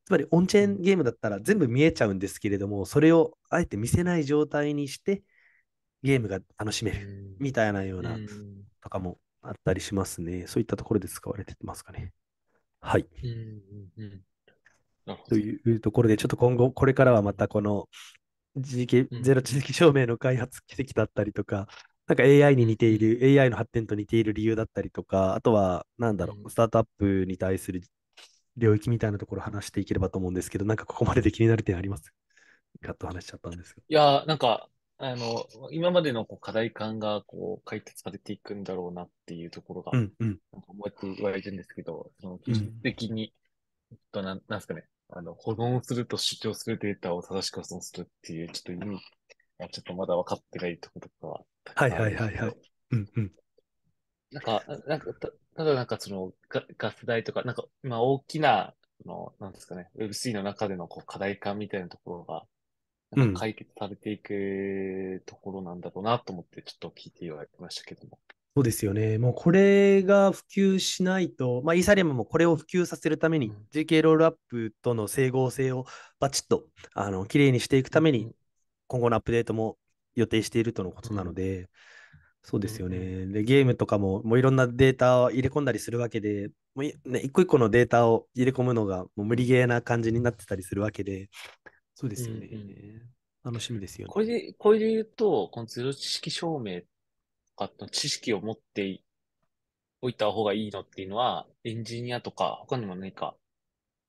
つまりオンチェーンゲームだったら全部見えちゃうんですけれども、それをあえて見せない状態にしてゲームが楽しめるみたいなようなとかもあったりしますね。そういったところで使われてますかね。はい。というところで、ちょっと今後、これからはまたこの GK ゼロ知識証明の開発奇跡だったりとか、なんか AI に似ている、AI の発展と似ている理由だったりとか、あとは、なんだろう、スタートアップに対する領域みたいなところ話していければと思うんですけど、なんかここまでで気になる点ありますかと話しちゃったんですが。いや、なんか、あの、今までのこう課題感がこう解決されていくんだろうなっていうところが、うんうん、なんか思って言われてるんですけど、その技術的に、うん、となんなんすかね、あの、保存すると主張するデータを正しく保存するっていう、ちょっと意味、ちょっとまだ分かってないところとかは。はいはいはいはい。うんうん。なんか、なんか、ただなんかそのガガス代とか、なんか今大きな、その、なんですかね、Web3 の中でのこう課題感みたいなところが、なんか解決されていくところなんだろうなと思って、ちょっと聞いて言われましたけども。そうですよね。もうこれが普及しないと、まあ、イーサリアムもこれを普及させるために、GK ロールアップとの整合性をバチッとあの綺麗にしていくために、今後のアップデートも予定しているとのことなので、そうですよね。で、ゲームとかも、もういろんなデータを入れ込んだりするわけで、もうね、一個一個のデータを入れ込むのが、もう無理ゲーな感じになってたりするわけで、そうですよね。うんうん、楽しみですよね。これで、これで言うと、このゼロ知識証明とかの知識を持っておいた方がいいのっていうのは、エンジニアとか、他にも何か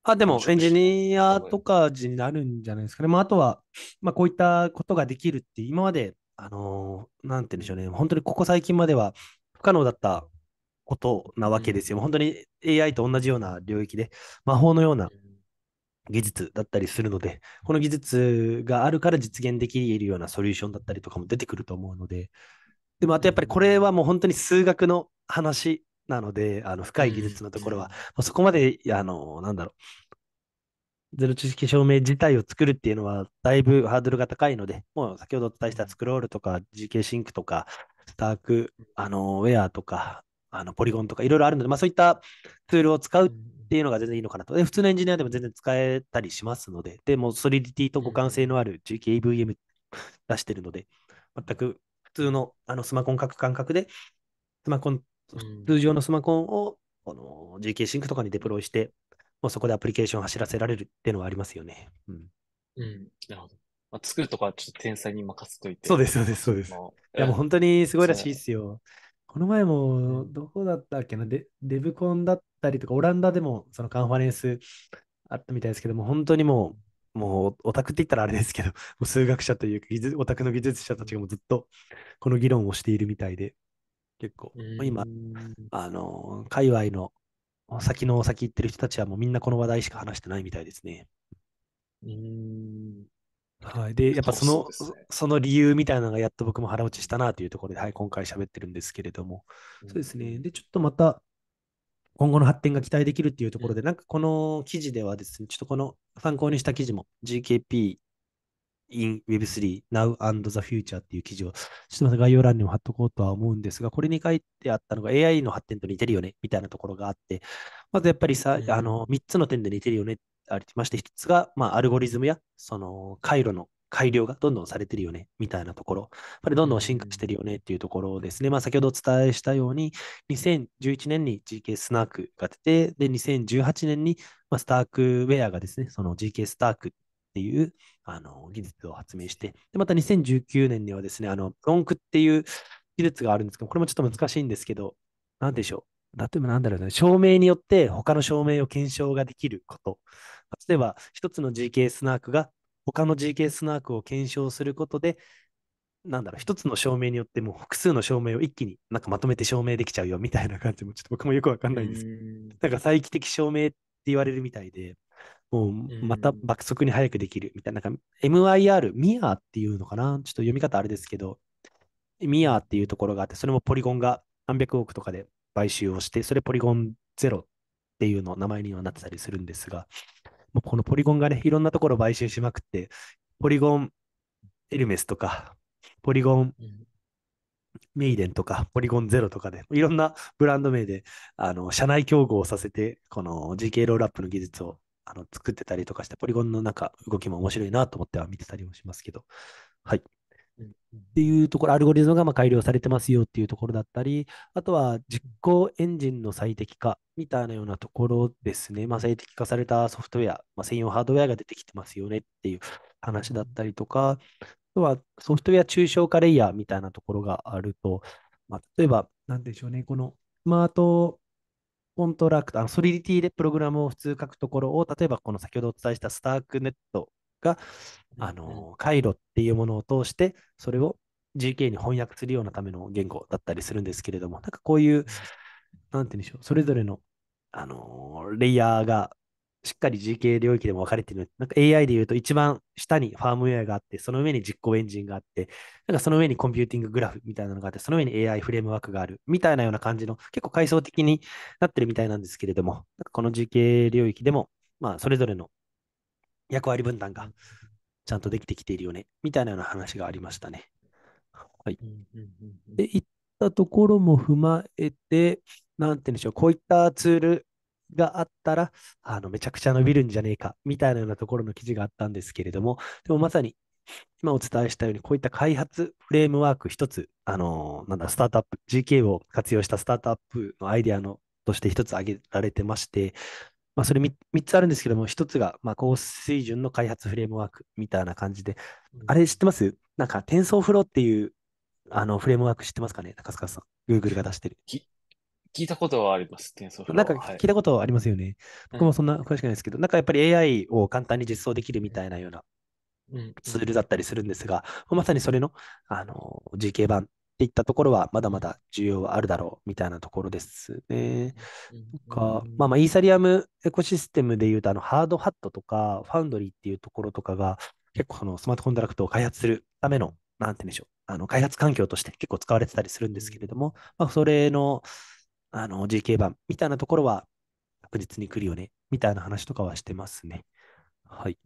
あ、でも、エンジニアとかになるんじゃないですかね。まあ、あとは、まあ、こういったことができるって、今まであのー、なんて言うんでしょうね、本当にここ最近までは不可能だったことなわけですよ。うん、本当に AI と同じような領域で、魔法のような技術だったりするので、この技術があるから実現できるようなソリューションだったりとかも出てくると思うので、でもあとやっぱりこれはもう本当に数学の話なので、あの深い技術のところは、うん、そこまで、あの、なんだろう、ゼロ知識証明自体を作るっていうのは、だいぶハードルが高いので、もう先ほどお伝えしたスクロールとか、GK シンクとか、スターク、あのウェアとか、あのポリゴンとかいろいろあるので、まあ、そういったツールを使うっていうのが全然いいのかなと。で普通のエンジニアでも全然使えたりしますので、でもソリディティと互換性のある GKVM 出してるので、全く普通のあのスマコン書く感覚で、スマコン、通常のスマコンをこの GK シンクとかにデプロイして、もうそこでアプリケーションを走らせられるっていうのはありますよね。うん。うん、なるほど。まあ、作るとかはちょっと天才に任せといて。そうです、そうです、そうです。いや、もう本当にすごいらしいですよ。この前も、どこだったっけな、デデブコンだったりとか、オランダでもそのカンファレンスあったみたいですけども、本当にもう、もうオタクって言ったらあれですけど、もう数学者というか技術、オタクの技術者たちがもうずっとこの議論をしているみたいで、結構、今、あの、界隈の先の先行ってる人たちはもうみんなこの話題しか話してないみたいですね。うんはい、でやっぱそのそ、ね,、の理由みたいなのがやっと僕も腹落ちしたなというところで、はい、今回喋ってるんですけれども、うん、そうですねでちょっとまた今後の発展が期待できるっていうところで、うん、なんかこの記事ではですねちょっとこの参考にした記事も GKP in Web3 Now and the Future っていう記事を、ちょっとまた概要欄にも貼っとこうとは思うんですが、これに書いてあったのが AI の発展と似てるよねみたいなところがあって、まずやっぱりさ、うん、あの3つの点で似てるよねありまして、1つが、まあ、アルゴリズムやその回路の改良がどんどんされてるよねみたいなところ、やっぱりどんどん進化してるよねっていうところですね。まあ、先ほどお伝えしたように、2011年に GK スナークが出て、で、2018年に、まあ、スタークウェアがですね、その GK スタークっていう、あの技術を発明して、でまた2019年にはですね、あの、ロンクっていう技術があるんですけど、これもちょっと難しいんですけど、なんでしょう。例えばなんだろうね、証明によって他の証明を検証ができること。例えば、一つの GK スナークが他の GK スナークを検証することで、なんだろう、一つの証明によってもう複数の証明を一気になんかまとめて証明できちゃうよみたいな感じも、ちょっと僕もよくわかんないんですけど、なんか再帰的証明って言われるみたいで、もうまた爆速に早くできるみたいな、なんか MIR、ミアっていうのかな、ちょっと読み方あれですけど、ミアっていうところがあって、それもポリゴンが300億とかで買収をして、それポリゴンゼロっていうの名前にはなってたりするんですが、もうこのポリゴンがね、いろんなところを買収しまくって、ポリゴンエルメスとか、ポリゴンメイデンとか、ポリゴンゼロとかで、いろんなブランド名で、あの、社内競合させて、この GK ロールアップの技術をあの作ってたりとかして、ポリゴンの中、動きも面白いなと思っては見てたりもしますけど、はい。っていうところ、アルゴリズムがま改良されてますよっていうところだったり、あとは実行エンジンの最適化みたいなようなところですね。まあ、最適化されたソフトウェア、まあ、専用ハードウェアが出てきてますよねっていう話だったりとか、とはソフトウェア抽象化レイヤーみたいなところがあると、まあ、例えば、なんでしょうね、このスマートコントラクト、あのソリリィティでプログラムを普通書くところを、例えばこの先ほどお伝えしたスタークネットが、あの、回路っていうものを通して、それを GK に翻訳するようなための言語だったりするんですけれども、なんかこういう、なんて言うんでしょう、それぞれの、あの、レイヤーがしっかり GK 領域でも分かれてる。なんか AI で言うと一番下にファームウェアがあって、その上に実行エンジンがあって、なんかその上にコンピューティンググラフみたいなのがあって、その上に AI フレームワークがあるみたいなような感じの結構階層的になってるみたいなんですけれども、なんかこの GK 領域でも、まあそれぞれの役割分担がちゃんとできてきているよねみたいなような話がありましたね。はい。で、いったところも踏まえて、なんて言うんでしょう、こういったツールがあったら、あの、めちゃくちゃ伸びるんじゃねえか、みたいなようなところの記事があったんですけれども、でもまさに今お伝えしたように、こういった開発フレームワーク一つ、あの、なんだ、スタートアップ、GK を活用したスタートアップのアイデアのとして一つ挙げられてまして、まあ、それ 3, つあるんですけども、一つが、ま高水準の開発フレームワークみたいな感じで、あれ知ってますなんか、転送フローっていうあのフレームワーク知ってますかね、高塚さん。Google が出してる。聞いたことはあります、なんか聞いたことはありますよね。はい、僕もそんな詳しくないですけど、うん、なんかやっぱり AI を簡単に実装できるみたいなようなツールだったりするんですが、うん、まさにそれのあの GK 版っていったところは、まだまだ需要はあるだろうみたいなところですね。うん、かまあ、まあイーサリアムエコシステムでいうと、あのハードハットとか、ファウンドリーっていうところとかが、結構そのスマートコントラクトを開発するための、なんて言うんでしょう、あの開発環境として結構使われてたりするんですけれども、まあ、それの、あの、JK 版みたいなところは確実に来るよね、みたいな話とかはしてますね。はい。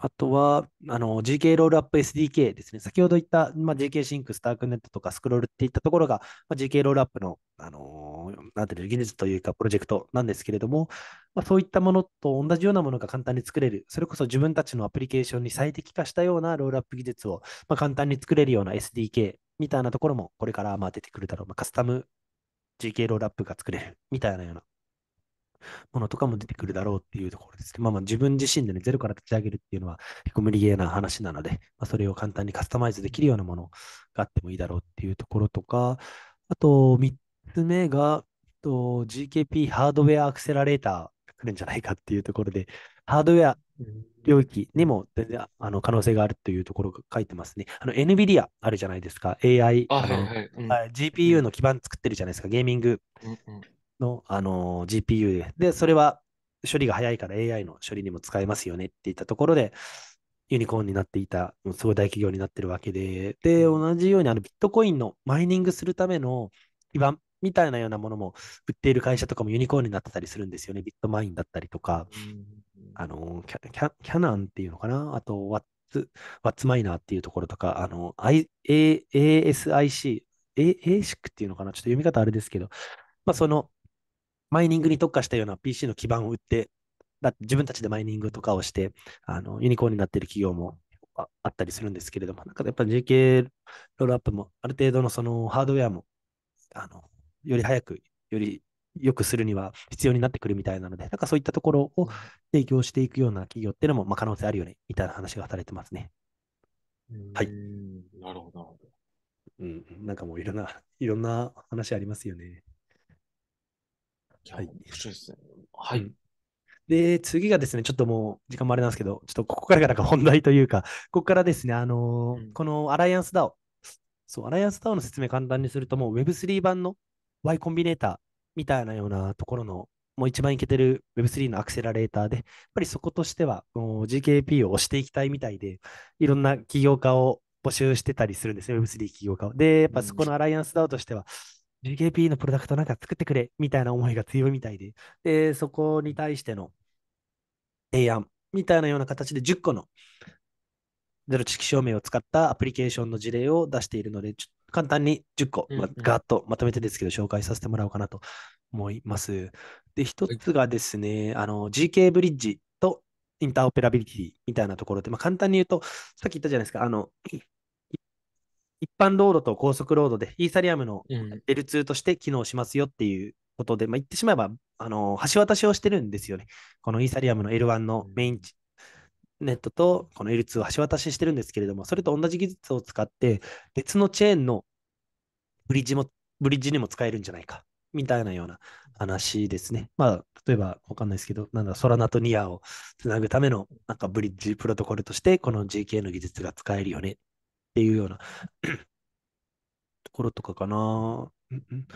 あとは、あの、GK ロールアップ SDK ですね。先ほど言った、まあ、JK シンク、スタークネットとかスクロールっていったところが、まあ、GK ロールアップの、あのー、なんていう技術というかプロジェクトなんですけれども、まあ、そういったものと同じようなものが簡単に作れる、それこそ自分たちのアプリケーションに最適化したようなロールアップ技術を、まあ、簡単に作れるような SDK みたいなところもこれからまあ出てくるだろう、まあ、カスタム JK ローラップが作れるみたいなようなものとかも出てくるだろうっていうところですね。まあまあ自分自身でね、ゼロから立ち上げるっていうのは結構無理ゲーな話なので、まあ、それを簡単にカスタマイズできるようなものがあってもいいだろうっていうところとか、あと3つ目が、GKP ハードウェアアクセラレーターが来るんじゃないかっていうところで、ハードウェア、領域にも全然あの可能性があるというところが書いてますね。あの NVIDIA あるじゃないですか、AI、あの、GPU の基盤作ってるじゃないですか、ゲーミングの,、あの GPU で。で、それは処理が早いから AI の処理にも使えますよねっていったところで、ユニコーンになっていた、すごい大企業になってるわけで、で、同じようにあのビットコインのマイニングするための基盤みたいなようなものも売っている会社とかもユニコーンになってたりするんですよね、ビットマインだったりとか。うんあのキャキャナンっていうのかな、あとワッツ、ワッツマイナーっていうところとか、あの、A、s i c A、s i c っていうのかな、ちょっと読み方あれですけど、まあ、その、マイニングに特化したような PC の基盤を売って、だって自分たちでマイニングとかをして、あのユニコーンになっている企業もあったりするんですけれども、なんかやっぱ JK ロールアップもある程度のそのハードウェアもあのより早く、よりよくするには必要になってくるみたいなので、なんかそういったところを提供していくような企業っていうのも、まあ、可能性あるよね、みたいな話がされてますね。はい。なるほど。うん、なんかもういろんな、いろんな話ありますよね。はい。ですね。はい。うんで、次がですね、ちょっともう時間もあれなんですけど、ちょっとここからがなんか本題というか、ここからですね、あのーうん、このアライアンス DAO、そう、アライアンス DAO の説明簡単にすると、もう Web3 版の Y コンビネーター、みたいなようなところの、もう一番いけてる Web3 のアクセラレーターで、やっぱりそことしては、GKP を押していきたいみたいで、いろんな起業家を募集してたりするんですね、Web3 起業家を。で、やっぱそこのアライアンスだとしては、うん、GKP のプロダクトなんか作ってくれみたいな思いが強いみたいで、で、そこに対しての提案みたいなような形で10個のゼロ知識証明を使ったアプリケーションの事例を出しているので、ちょっ簡単に10個、まガーッとまとめてですけど、紹介させてもらおうかなと思います。で、一つがですね、あの、GK ブリッジとインターオペラビリティみたいなところで、まあ、簡単に言うと、さっき言ったじゃないですか、あの、一般ロードと高速ロードでイーサリアムの L2 として機能しますよっていうことで、うん、まあ、言ってしまえば、あの、橋渡しをしてるんですよね。このイーサリアムの L1 のメイン、ネットとこの L2 を橋渡ししてるんですけれども、それと同じ技術を使って、別のチェーンのブリッジも、ブリッジにも使えるんじゃないか、みたいなような話ですね。まあ、例えば、わかんないですけど、なんだ、ソラナとニアをつなぐための、なんかブリッジプロトコルとして、この JK の技術が使えるよね、っていうようなところとかかな。うん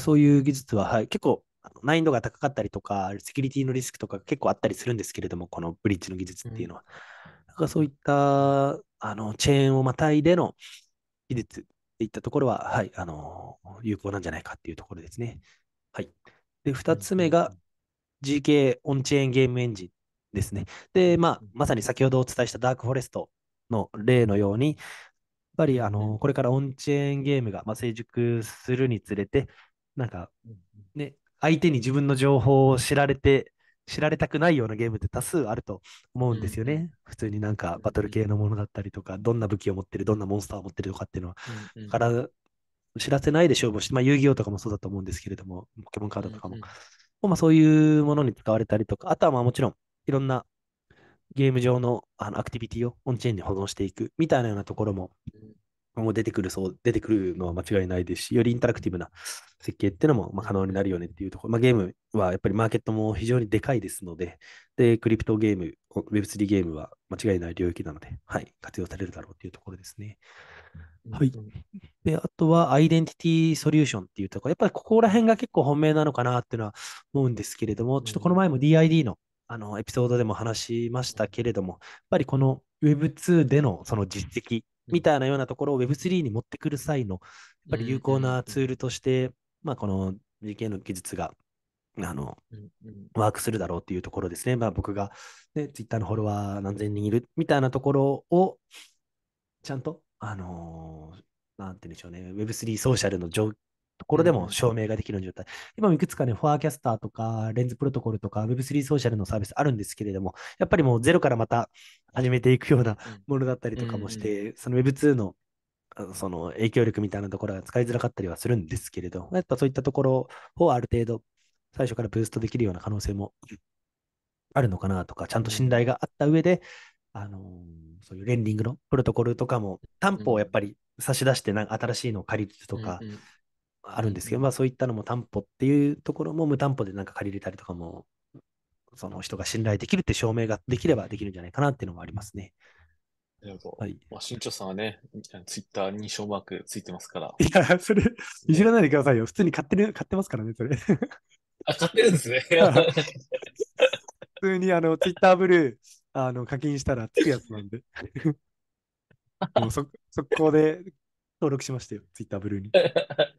そういう技術は、はい、結構難易度が高かったりとか、セキュリティのリスクとか結構あったりするんですけれども、このブリッジの技術っていうのは。うん、かそういったあのチェーンをまたいでの技術っていったところは、はい、あの有効なんじゃないかっていうところですね。はい、で2つ目が GK オンチェーンゲームエンジンですね。で、まあ、まさに先ほどお伝えしたダークフォレストの例のように、やっぱりあのこれからオンチェーンゲームが、まあ、成熟するにつれて、なんか、ね、相手に自分の情報を知られて、知られたくないようなゲームって多数あると思うんですよね。普通になんかバトル系のものだったりとか、どんな武器を持ってる、どんなモンスターを持ってるとかっていうのは、だから知らせないで勝負して、まあ、遊戯王とかもそうだと思うんですけれども、ポケモンカードとかも。まあ、そういうものに使われたりとか、あとはまあもちろんいろんなゲーム上のあのアクティビティをオンチェーンに保存していくみたいなようなところも今後出てくるそう、出てくるのは間違いないですし、よりインタラクティブな設計っていうのもま可能になるよねっていうところ、まあ、ゲームはやっぱりマーケットも非常にでかいですので、で、クリプトゲーム、Web3 ゲームは間違いない領域なので、はい、活用されるだろうっていうところですね。はい。で、あとは、アイデンティティソリューションっていうところ、やっぱりここら辺が結構本命なのかなっていうのは思うんですけれども、ちょっとこの前も DID のあのエピソードでも話しましたけれども、やっぱりこの Web2 でのその実績みたいなようなところを Web3 に持ってくる際の、やっぱり有効なツールとして、まあ、この GK の技術があの、ワークするだろうっていうところですね。まあ僕が、ね、Twitter のフォロワー何千人いるみたいなところを、ちゃんと、あのー、なんて言うんでしょうね、Web3 ソーシャルの状ところでも証明ができる状態。今もいくつかね、フォアキャスターとか、レンズプロトコルとか、Web3 ソーシャルのサービスあるんですけれども、やっぱりもうゼロからまた始めていくようなものだったりとかもして、その Web2 のその影響力みたいなところが使いづらかったりはするんですけれど、やっぱそういったところをある程度、最初からブーストできるような可能性もあるのかなとか、ちゃんと信頼があった上で、あのー、そういうレンディングのプロトコルとかも担保をやっぱり差し出してなんか新しいのを借りるとか、あるんですけど、まあ、そういったのも担保っていうところも無担保でなんか借りれたりとかも、その人が信頼できるって証明ができればできるんじゃないかなっていうのもありますね。なるほど。はい、まあ、新潮さんはね、ツイッター認証マークついてますから。いや、それ、いじらないでくださいよ。普通に買ってる、買ってますからね、それ。あ、買ってるんですね。普通にあの、ツイッターブルー、あの、課金したらつくやつなんで。もう速攻で登録しましたよ、ツイッターブルーに。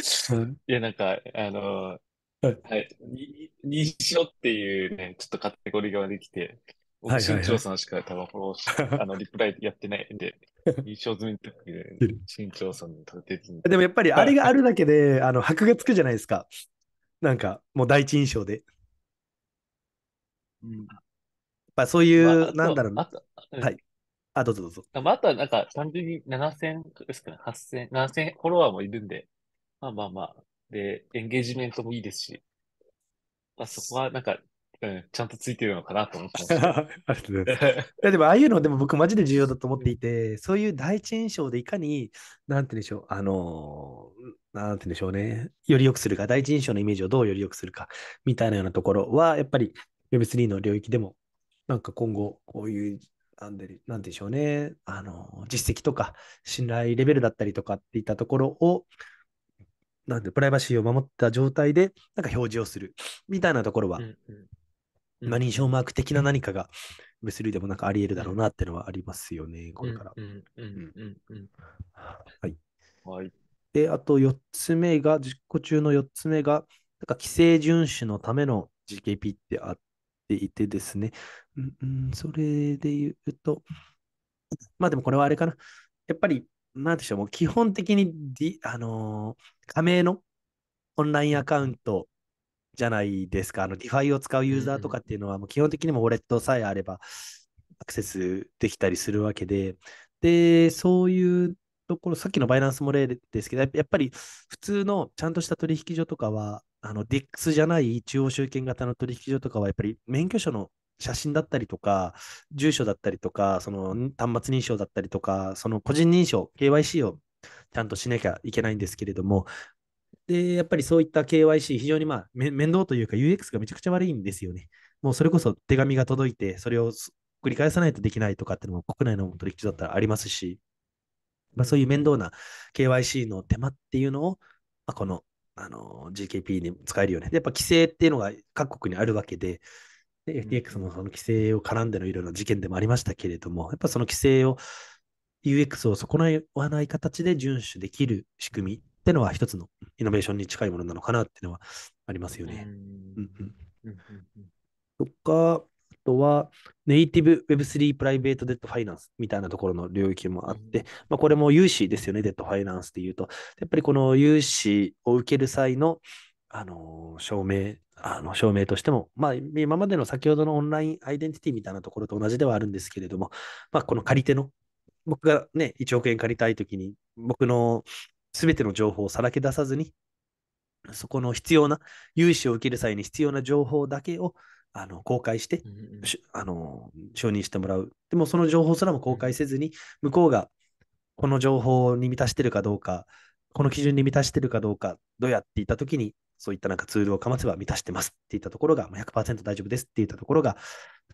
いや、なんか、あのはい認証っていうね、ちょっとカテゴリーができて、僕、はい新庄さんしか多分フォローし、あの、リプライやってないんで、認 証済みと時で、新庄さんの立てずに。でもやっぱりあれがあるだけで、あの、箔がつくじゃないですか。なんか、もう第一印象で。うん。っぱそういう、まあ、なんだろうな。はい。あ、どうぞどうぞ。まあ、あとはなんか、単純に7000ですかね、8000、7000フォロワーもいるんで、まあまあまあ。で、エンゲージメントもいいですし、まあそこはなんか、うん、ちゃんとついてるのかなと思って あます。いやでも、ああいうの、でも僕、マジで重要だと思っていて、そういう第一印象でいかに、なんて言うんでしょう、あのー、なんて言うんでしょうね、より良くするか、第一印象のイメージをどうより良くするか、みたいなようなところは、やっぱり、予備3の領域でも、なんか今後、こういう、なんで、なんでしょうね、あの実績とか、信頼レベルだったりとかっていったところを、なんでプライバシーを守った状態で、なんか表示をするみたいなところは、うんうん、まあ、認証マーク的な何かが、ブスリーでもなんかあり得るだろうなっていうのはありますよね、これから。はい。はい、で、あと4つ目が、実行中の4つ目が、なんか規制遵守のための GKP ってあっていてですね、うん、うん、それで言うと、まあでもこれはあれかな。やっぱり、なんでしょう、もう基本的に、D、あのー加盟のオンラインアカウントじゃないですか。あの、ディファイを使うユーザーとかっていうのは、もう基本的にもウォレットさえあれば、アクセスできたりするわけで、で、そういうところ、さっきのバイナンスも例ですけど、やっぱり普通のちゃんとした取引所とかは、あの、DIX じゃない中央集権型の取引所とかは、やっぱり免許証の写真だったりとか、住所だったりとか、その端末認証だったりとか、その個人認証、KYC をちゃんとしなきゃいけないんですけれども、で、やっぱりそういった KYC、非常にまあ、面倒というか UX がめちゃくちゃ悪いんですよね。もうそれこそ手紙が届いて、それを繰り返さないとできないとかっていうのも国内の取引だったらありますし、まあ、そういう面倒な KYC の手間っていうのを、まあ、このあの GKP に使えるよね。やっぱ規制っていうのが各国にあるわけで、で FTX もその規制を絡んでのいろいろな事件でもありましたけれども、やっぱその規制を UX を損なわない形で遵守できる仕組みってのは一つのイノベーションに近いものなのかなっていうのはありますよね。とか、あとはネイティブ Web3 プライベートデッドファイナンスみたいなところの領域もあって、うん、まあ、これも融資ですよね、デッドファイナンスでいうと。やっぱりこの融資を受ける際のあの証明あの証明としても、まあ、今までの先ほどのオンラインアイデンティティみたいなところと同じではあるんですけれども、まあ、この借り手の僕がね、1億円借りたいときに、僕のすべての情報をさらけ出さずに、そこの必要な、融資を受ける際に必要な情報だけをあの公開して、うんうん、あの承認してもらう。でもその情報すらも公開せずに、向こうがこの情報に満たしてるかどうか、この基準に満たしてるかどうか、どうやっていたときに、そういったなんかツールをかませば満たしてますっていったところが100%大丈夫ですっていったところが、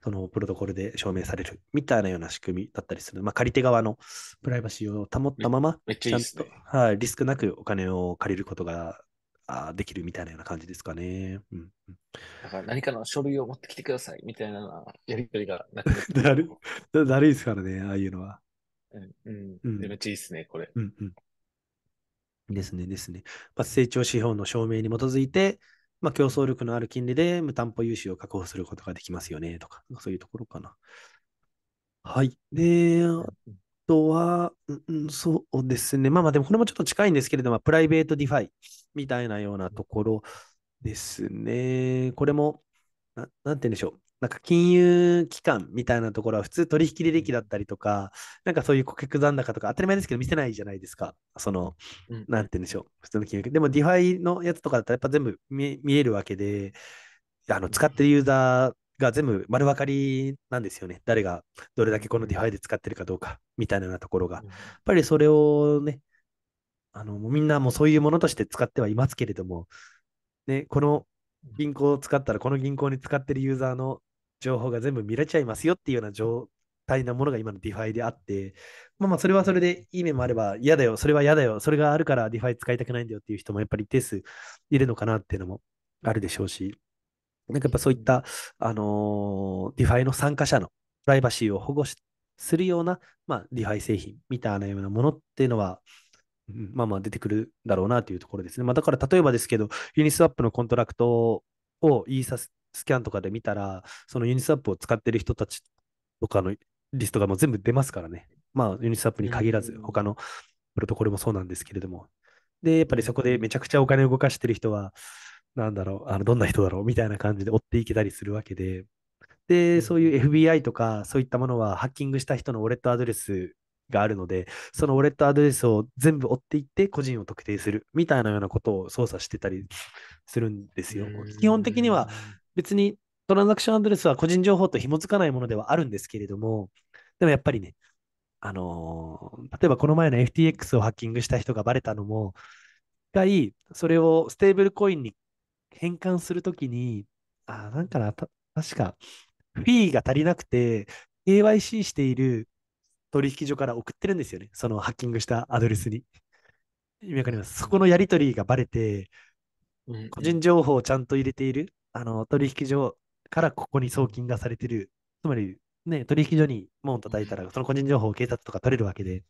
そのプロトコルで証明されるみたいなような仕組みだったりする。まあ、借り手側のプライバシーを保ったまま、ちゃんとはい、リスクなくお金を借りることができるみたいなような感じですかね。うん、だから何かの書類を持ってきてくださいみたいなやりとりがなくな る。だるいですからね、ああいうのは。うん、うん、めっちゃいいですね、これ。うんうんですね、ですね。まあ、成長指標の証明に基づいて、まあ、競争力のある金利で無担保融資を確保することができますよね、とか、そういうところかな。はい。で、あとは、うん、そうですね。まあまあ、でもこれもちょっと近いんですけれども、プライベートディファイみたいなようなところですね。これも、ななんて言うんでしょう。なんか金融機関みたいなところは普通取引履歴だったりとか、なんかそういう顧客残高とか当たり前ですけど見せないじゃないですか。その、うん、なんて言うんでしょう。普通の金融。でも DeFi のやつとかだったらやっぱ全部見えるわけで、あの使ってるユーザーが全部丸分かりなんですよね。誰がどれだけこの DeFi で使ってるかどうかみたいなところが。やっぱりそれをね、あのみんなもうそういうものとして使ってはいますけれども、ね、この銀行を使ったら、この銀行に使ってるユーザーの情報が全部見れちゃいますよっていうような状態なものが今のディファイであって、まあまあそれはそれでいい面もあれば、嫌だよ、それは嫌だよ、それがあるからディファイ使いたくないんだよっていう人もやっぱり一定数いるのかなっていうのもあるでしょうし、なんかやっぱそういった、あのー、ディファイの参加者のプライバシーを保護しするような、まあ、ディファイ製品みたいなようなものっていうのは、うん、まあまあ出てくるだろうなというところですね。まあ、だから例えばですけど、ユニスワップのコントラクトをイーサススキャンとかで見たら、そのユニスワップを使ってる人たちとかのリストがもう全部出ますからね。まあ、ユニスワップに限らず、他のプロトコルもそうなんですけれども。で、やっぱりそこでめちゃくちゃお金を動かしてる人は、なんだろう、あのどんな人だろうみたいな感じで追っていけたりするわけで、で、そういう FBI とか、そういったものはハッキングした人のウォレットアドレスがあるので、そのウォレットアドレスを全部追っていって、個人を特定するみたいなようなことを操作してたりするんですよ。基本的には別にトランザクションアドレスは個人情報と紐づかないものではあるんですけれども、でもやっぱりね、あのー、例えばこの前の FTX をハッキングした人がバレたのも、一回それをステーブルコインに変換するときに、あ、なんかな、確か、フィーが足りなくて、KYC している取引所から送ってるんですよね。そのハッキングしたアドレスに。意味わかります。そこのやりとりがバレて、個人情報をちゃんと入れているあの取引所からここに送金がされてる、つまり、ね、取引所に門を叩いたら、その個人情報を警察とか取れるわけで、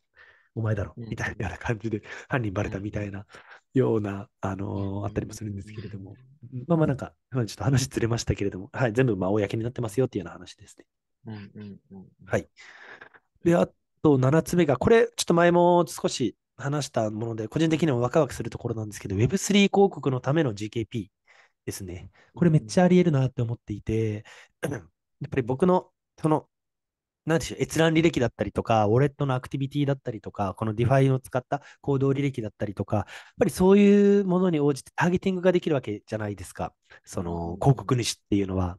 お前だろ、みたいな感じで、犯人ばれたみたいなような、あのー、あったりもするんですけれども、まあまあなんか、ちょっと話ずれましたけれども、はい、全部まあ公になってますよっていうような話ですね。うんうんはい。で、あと7つ目が、これ、ちょっと前も少し話したもので、個人的にもワクワクするところなんですけど、Web3 広告のための GKP ですね。これめっちゃありえるなって思っていて、やっぱり僕の、その、なんでしょう、閲覧履歴だったりとか、ウォレットのアクティビティだったりとか、この DeFi を使った行動履歴だったりとか、やっぱりそういうものに応じてターゲティングができるわけじゃないですか。その広告主っていうのは。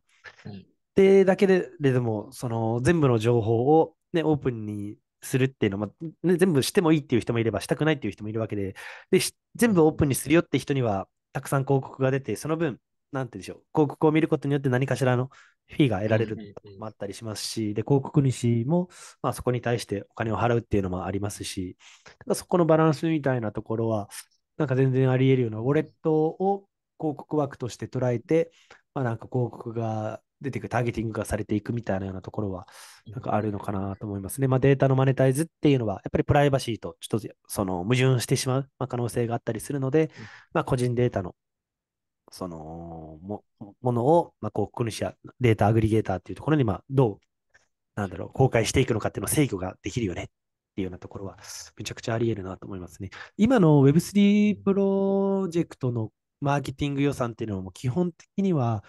で、だけででも、その全部の情報を、ね、オープンにするっていうのは、ね、全部してもいいっていう人もいれば、したくないっていう人もいるわけで、で全部オープンにするよって人には、たくさん広告が出て、その分、なんてでしょう、広告を見ることによって何かしらのフィーが得られるのもあったりしますし、で、広告主も、まあ、そこに対してお金を払うっていうのもありますし、だそこのバランスみたいなところは、なんか全然あり得るような、ウォレットを広告枠として捉えて、まあ、なんか広告が出てくるターゲティングがされていくみたいなようなところは、なんかあるのかなと思いますね。まあ、データのマネタイズっていうのは、やっぱりプライバシーとちょっとその矛盾してしまう、ま可能性があったりするので、まあ、個人データのそのもものを、まあ、広告主やデータアグリゲーターっていうところに、まあ、どう、なんだろう、公開していくのかっていうのは制御ができるよねっていうようなところは、めちゃくちゃあり得るなと思いますね。今の Web3 プロジェクトのマーケティング予算っていうのも基本的には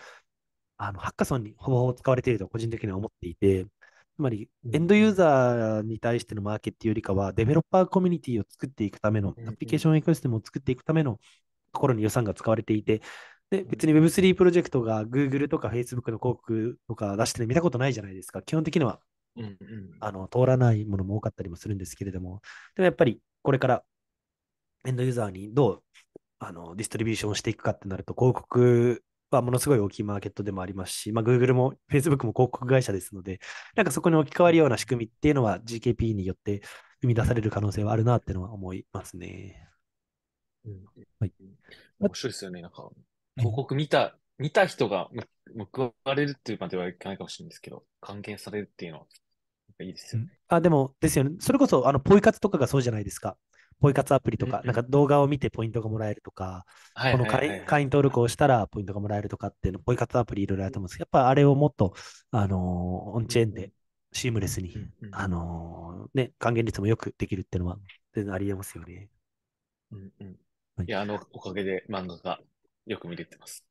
あのハッカソンにほぼほぼ使われていると個人的には思っていて、つまりエンドユーザーに対してのマーケットよりかは、デベロッパーコミュニティを作っていくための、アプリケーションエコシステムを作っていくためのところに予算が使われていて、で別に Web3 プロジェクトが Google とか Facebook の広告とか出してる見たことないじゃないですか。基本的には、うんうん、あの通らないものも多かったりもするんですけれども、でもやっぱりこれからエンドユーザーにどうあのディストリビューションしていくかってなると、広告ものすごい大きいマーケットでもありますし、まあ、Google も Facebook も広告会社ですので、なんかそこに置き換わるような仕組みっていうのは GKP によって生み出される可能性はあるなっていうのは思いますね。うん、はい、面白いですよね。なんか、広告見た、見た人が報われるっていうまではいかないかもしれないですけど、還元されるっていうのは、いいですよね。うん、あ、でも、ですよね。それこそ、あの、ポイ活とかがそうじゃないですか。ポイ活アプリとか、なんか動画を見てポイントがもらえるとか、この会会員登録をしたらポイントがもらえるとかっていうの、ポイ活アプリいろいろあると思うんですけど、やっぱあれをもっと、あのー、オンチェーンでシームレスに、あのー、ね、還元率もよくできるっていうのは、全然あり得ますよね。うんうん。はい、いや、あの、おかげで漫画がよく見れてます。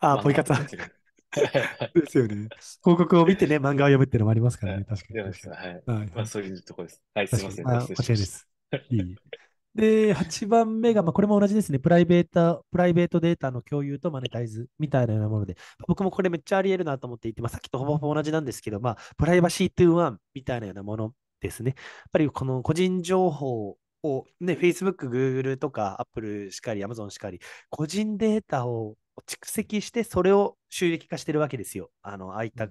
あ、ポイ活アプリ。ですよね。広告を見てね、漫画を読むっていうのもありますからね、確かに。はい、まあ、そういうところです。はい、すみません。こちらです。いい。で、8番目が、まあ、これも同じですね。プライベート、プライベートデータの共有とマネタイズみたいなようなもので、僕もこれめっちゃあり得るなと思っていて、まあ、さっきとほぼほぼ同じなんですけど、まあ、プライバシー2-1みたいなようなものですね。やっぱりこの個人情報を、ね、Facebook、Google とか Apple しかり、Amazon しかり、個人データを蓄積して、それを収益化してるわけですよ。あの、ああいった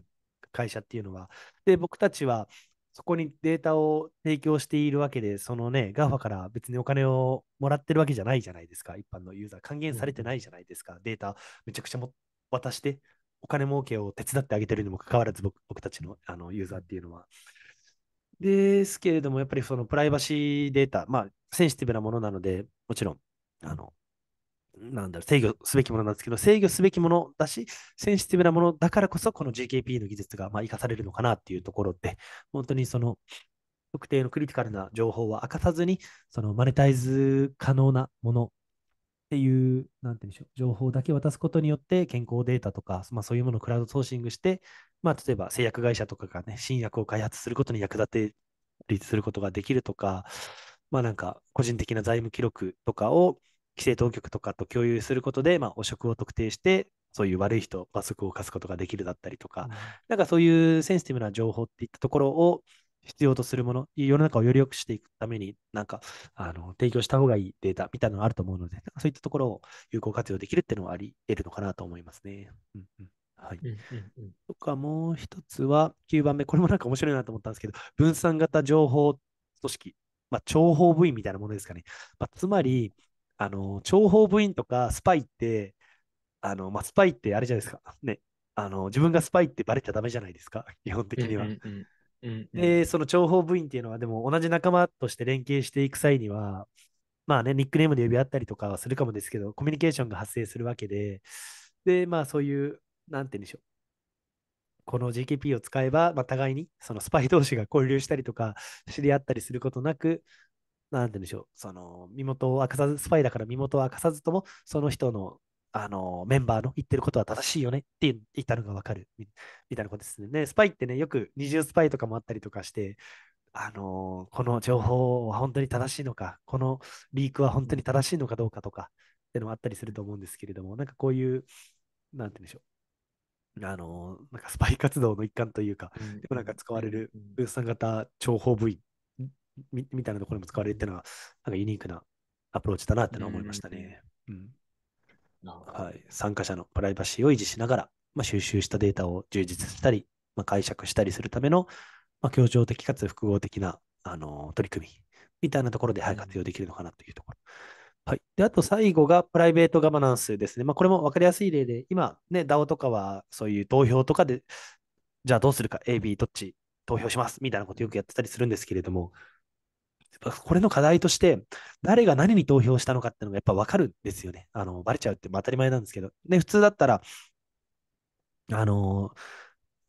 会社っていうのは。で、僕たちは、そこにデータを提供しているわけで、そのね、GAFA から別にお金をもらってるわけじゃないじゃないですか、一般のユーザー。還元されてないじゃないですか、データめちゃくちゃも渡して、お金儲けを手伝ってあげてるにもかかわらず僕、僕たちのあのユーザーっていうのは。ですけれども、やっぱりそのプライバシーデータ、まあ、センシティブなものなので、もちろん、あの、なんだろ制御すべきものなんですけど、制御すべきものだし、センシティブなものだからこそ、この GKP の技術がまあ生かされるのかなっていうところで、本当にその、特定のクリティカルな情報は明かさずに、そのマネタイズ可能なものっていう、なんていうんでしょう、情報だけ渡すことによって、健康データとか、まあ、そういうものをクラウドソーシングして、まあ、例えば製薬会社とかがね、新薬を開発することに役立て立することができるとか、まあなんか個人的な財務記録とかを規制当局とかと共有することで、まあ、汚職を特定して、そういう悪い人、罰則を課すことができるだったりとか、うん、なんかそういうセンシティブな情報っていったところを必要とするもの、世の中をより良くしていくために、なんかあの提供した方がいいデータみたいなのがあると思うので、そういったところを有効活用できるっていうのはあり得るのかなと思いますね。うんうんはい。うんうんうん、とか、もう一つは、9番目、これもなんか面白いなと思ったんですけど、分散型情報組織、まあ、諜報部員みたいなものですかね。まあ、つまり、あの、諜報部員とかスパイって、あの、まあ、スパイってあれじゃないですか。ね。あの、自分がスパイってバレちゃダメじゃないですか。基本的には。うんうんうん、で、その諜報部員っていうのは、でも同じ仲間として連携していく際には、まあね、ニックネームで呼び合ったりとかはするかもですけど、コミュニケーションが発生するわけで、で、まあそういう、なんて言うんでしょう。この GKP を使えば、まあ、互いにそのスパイ同士が交流したりとか、知り合ったりすることなく、何て言うんでしょう、その、身元を明かさず、スパイだから身元を明かさずとも、その人の、あの、メンバーの言ってることは正しいよねって言ったのがわかるみ、みたいなことですね。スパイってね、よく二重スパイとかもあったりとかして、あのこの情報は本当に正しいのか、このリークは本当に正しいのかどうかとかっていうのもあったりすると思うんですけれども、なんかこういう、なんて言うんでしょう、あのなんかスパイ活動の一環というか、うん、でもなんか使われる分散型諜報部員みみたいなところにも使われるっていうのは、なんかユニークなアプローチだなってのは思いましたね。うん、はい、参加者のプライバシーを維持しながら、まあ、収集したデータを充実したり、まあ、解釈したりするための、まあ、協調的かつ複合的な、あのー、取り組みみたいなところで、はい、活用できるのかなというところ。はい、であと最後がプライベートガバナンスですね。まあ、これも分かりやすい例で、今、ね、DAO とかはそういう投票とかで、じゃあどうするか、A、B、どっち投票しますみたいなことよくやってたりするんですけれども、これの課題として、誰が何に投票したのかっていうのがやっぱ分かるんですよね。あの、バレちゃうって当たり前なんですけど。で、普通だったら、あの、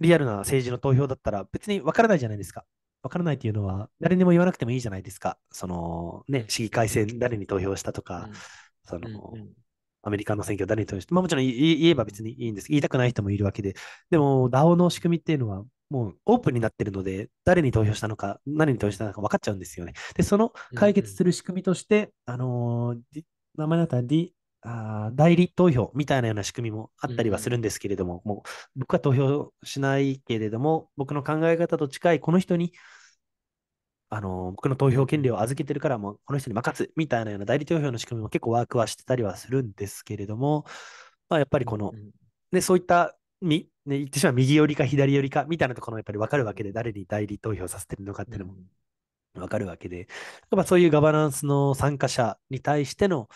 リアルな政治の投票だったら別に分からないじゃないですか。分からないっていうのは、誰にも言わなくてもいいじゃないですか。その、ね、市議会選誰に投票したとか、その、アメリカの選挙誰に投票した、まあもちろん言えば別にいいんです。言いたくない人もいるわけで。でも、DAO の仕組みっていうのは、もうオープンになってるので、誰に投票したのか、何に投票したのか分かっちゃうんですよね。で、その解決する仕組みとして、うんうん、あのー、名前だったら D、あ代理投票みたいなような仕組みもあったりはするんですけれども、うんうん、もう僕は投票しないけれども、僕の考え方と近いこの人に、あのー、僕の投票権利を預けてるから、もうこの人に任すみたいなような代理投票の仕組みも結構ワークはしてたりはするんですけれども、まあ、やっぱりこの、うんうん、でそういったみね、言ってしまう右寄りか左寄りかみたいなところもやっぱり分かるわけで、誰に代理投票させてるのかっていうのも分かるわけで、やっぱそういうガバナンスの参加者に対しての、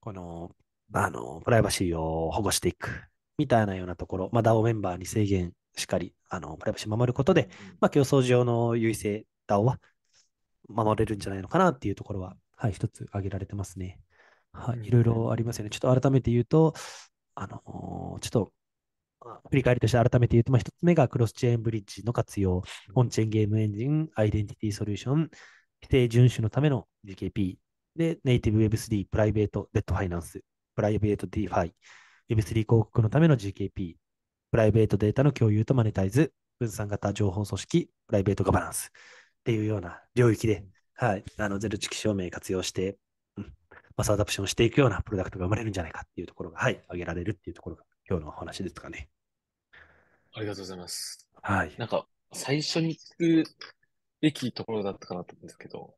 この、あの、プライバシーを保護していくみたいなようなところ、まあ、DAO メンバーに制限しっかり、あの、プライバシーを守ることで、まあ、競争上の優位性 DAO は守れるんじゃないのかなっていうところは、はい、一つ挙げられてますね。はい、いろいろありますよね。ちょっと改めて言うと、あのー、ちょっと振り返りとして改めて言うと、まあ、1つ目がクロスチェーンブリッジの活用、オンチェーンゲームエンジン、アイデンティティソリューション、規定遵守のための GKP、で、ネイティブ Web3、プライベートデッドファイナンス、プライベート DeFi、Web3 広告のための GKP、プライベートデータの共有とマネタイズ、分散型情報組織、プライベートガバナンスっていうような領域で、はい、あのゼロ知識証明活用して、うん、マスアダプションしていくようなプロダクトが生まれるんじゃないかっていうところが、はい、挙げられるっていうところが今日のお話ですかね。ありがとうございます。はい。なんか、最初に聞くべきところだったかなと思うんですけど、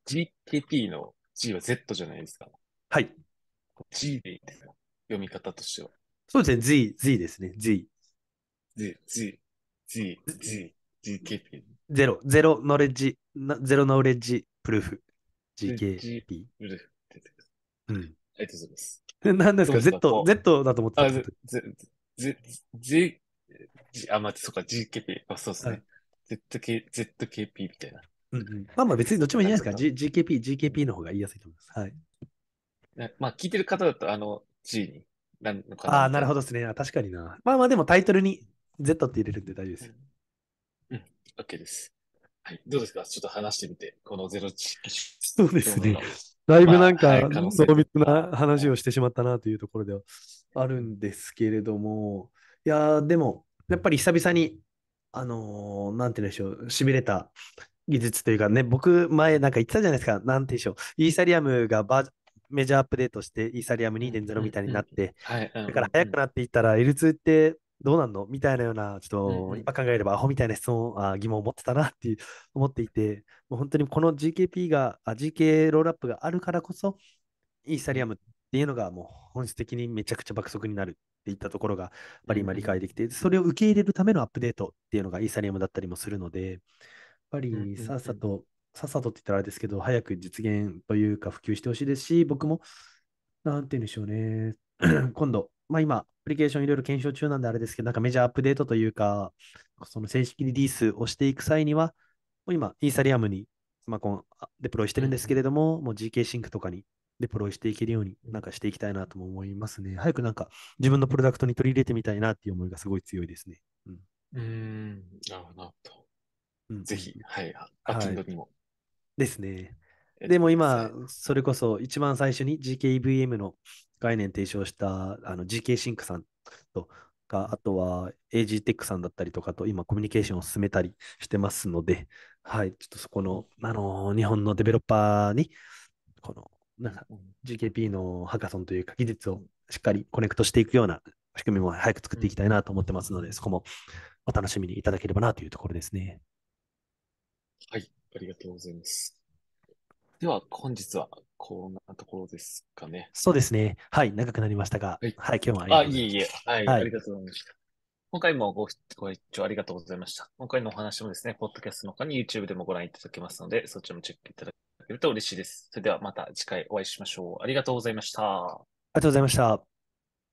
GKP の G は Z じゃないですか。はい。G でいいですか読み方としては。そうですね、Z、Z ですね、Z。Z、Z、Z、Z、GKP。ゼロ、ゼロノレッジ、ゼロノレッジプルーフ。GKP。プルーフ。って。うん。ありがとうございます。何 ですか ?Z、Z だと思ってた。あ、Z、Z、あ、まあ、そうか、GKP。あ、そうですね。ZK、ZKP みたいな。うんうん、まあまあ別にどっちもいいじゃないですか。G、GKP、GKP の方が言いやすいと思います。はい。まあ聞いてる方だと、あの G になるのかな。ああ、なるほどですね。確かにな。まあまあでもタイトルに Z って入れるんで大丈夫ですうん、うん、OK です。はい、どうですかちょっと話してみて、このゼロ知識。そうですね。だいぶなんか、壮絶な話をしてしまったなというところではあるんですけれども、いやでも、やっぱり久々に、あのー、なんて言うんでしょう、しびれた技術というかね、僕、前なんか言ってたじゃないですか、なんて言うんでしょう、イーサリアムがバーメジャーアップデートして、イーサリアム2.0みたいになって、だから早くなっていったら、L2 ってどうなんのみたいなような、ちょっと今考えればアホみたいな質問、あ疑問を持ってたなっていう 思っていて、もう本当にこの GKP が、GK ロールアップがあるからこそ、イーサリアムっていうのがもう本質的にめちゃくちゃ爆速になるっていったところが、やっぱり今理解できて、それを受け入れるためのアップデートっていうのがイーサリアムだったりもするので、やっぱりさっさと、さっさとって言ったらあれですけど、早く実現というか普及してほしいですし、僕も、なんて言うんでしょうね、今度、まあ今、アプリケーションいろいろ検証中なんであれですけど、なんかメジャーアップデートというか、その正式リリースをしていく際には、今、イーサリアムにスマこのデプロイしてるんですけれども、もう GK シンクとかにデプロイしていけるようになんかしていきたいなとも思いますね。早くなんか自分のプロダクトに取り入れてみたいなっていう思いがすごい強いですね。うん。うんなるほど。うん、ぜひ、はい、バッキも、はい。ですね。でも今、それこそ一番最初に GKEVM の概念提唱したあの GK シンクさんとか、あとは AG テックさんだったりとかと今コミュニケーションを進めたりしてますので、はい、ちょっとそこの、あのー、日本のデベロッパーに、このなんか GKP のハカソンというか技術をしっかりコネクトしていくような仕組みも早く作っていきたいなと思ってますので、そこもお楽しみにいただければなというところですね。はい、ありがとうございます。では、本日はこんなところですかね。そうですね。はい、長くなりましたが、はい、はい、今日もありがとうございました。あ、いえいえ、はい、はい、ありがとうございました。今回もごご視聴ありがとうございました。今回のお話もですね、ポッドキャストの他に YouTube でもご覧いただけますので、そちらもチェックいただけると嬉しいです。それではまた次回お会いしましょう。ありがとうございました。ありがとうございました。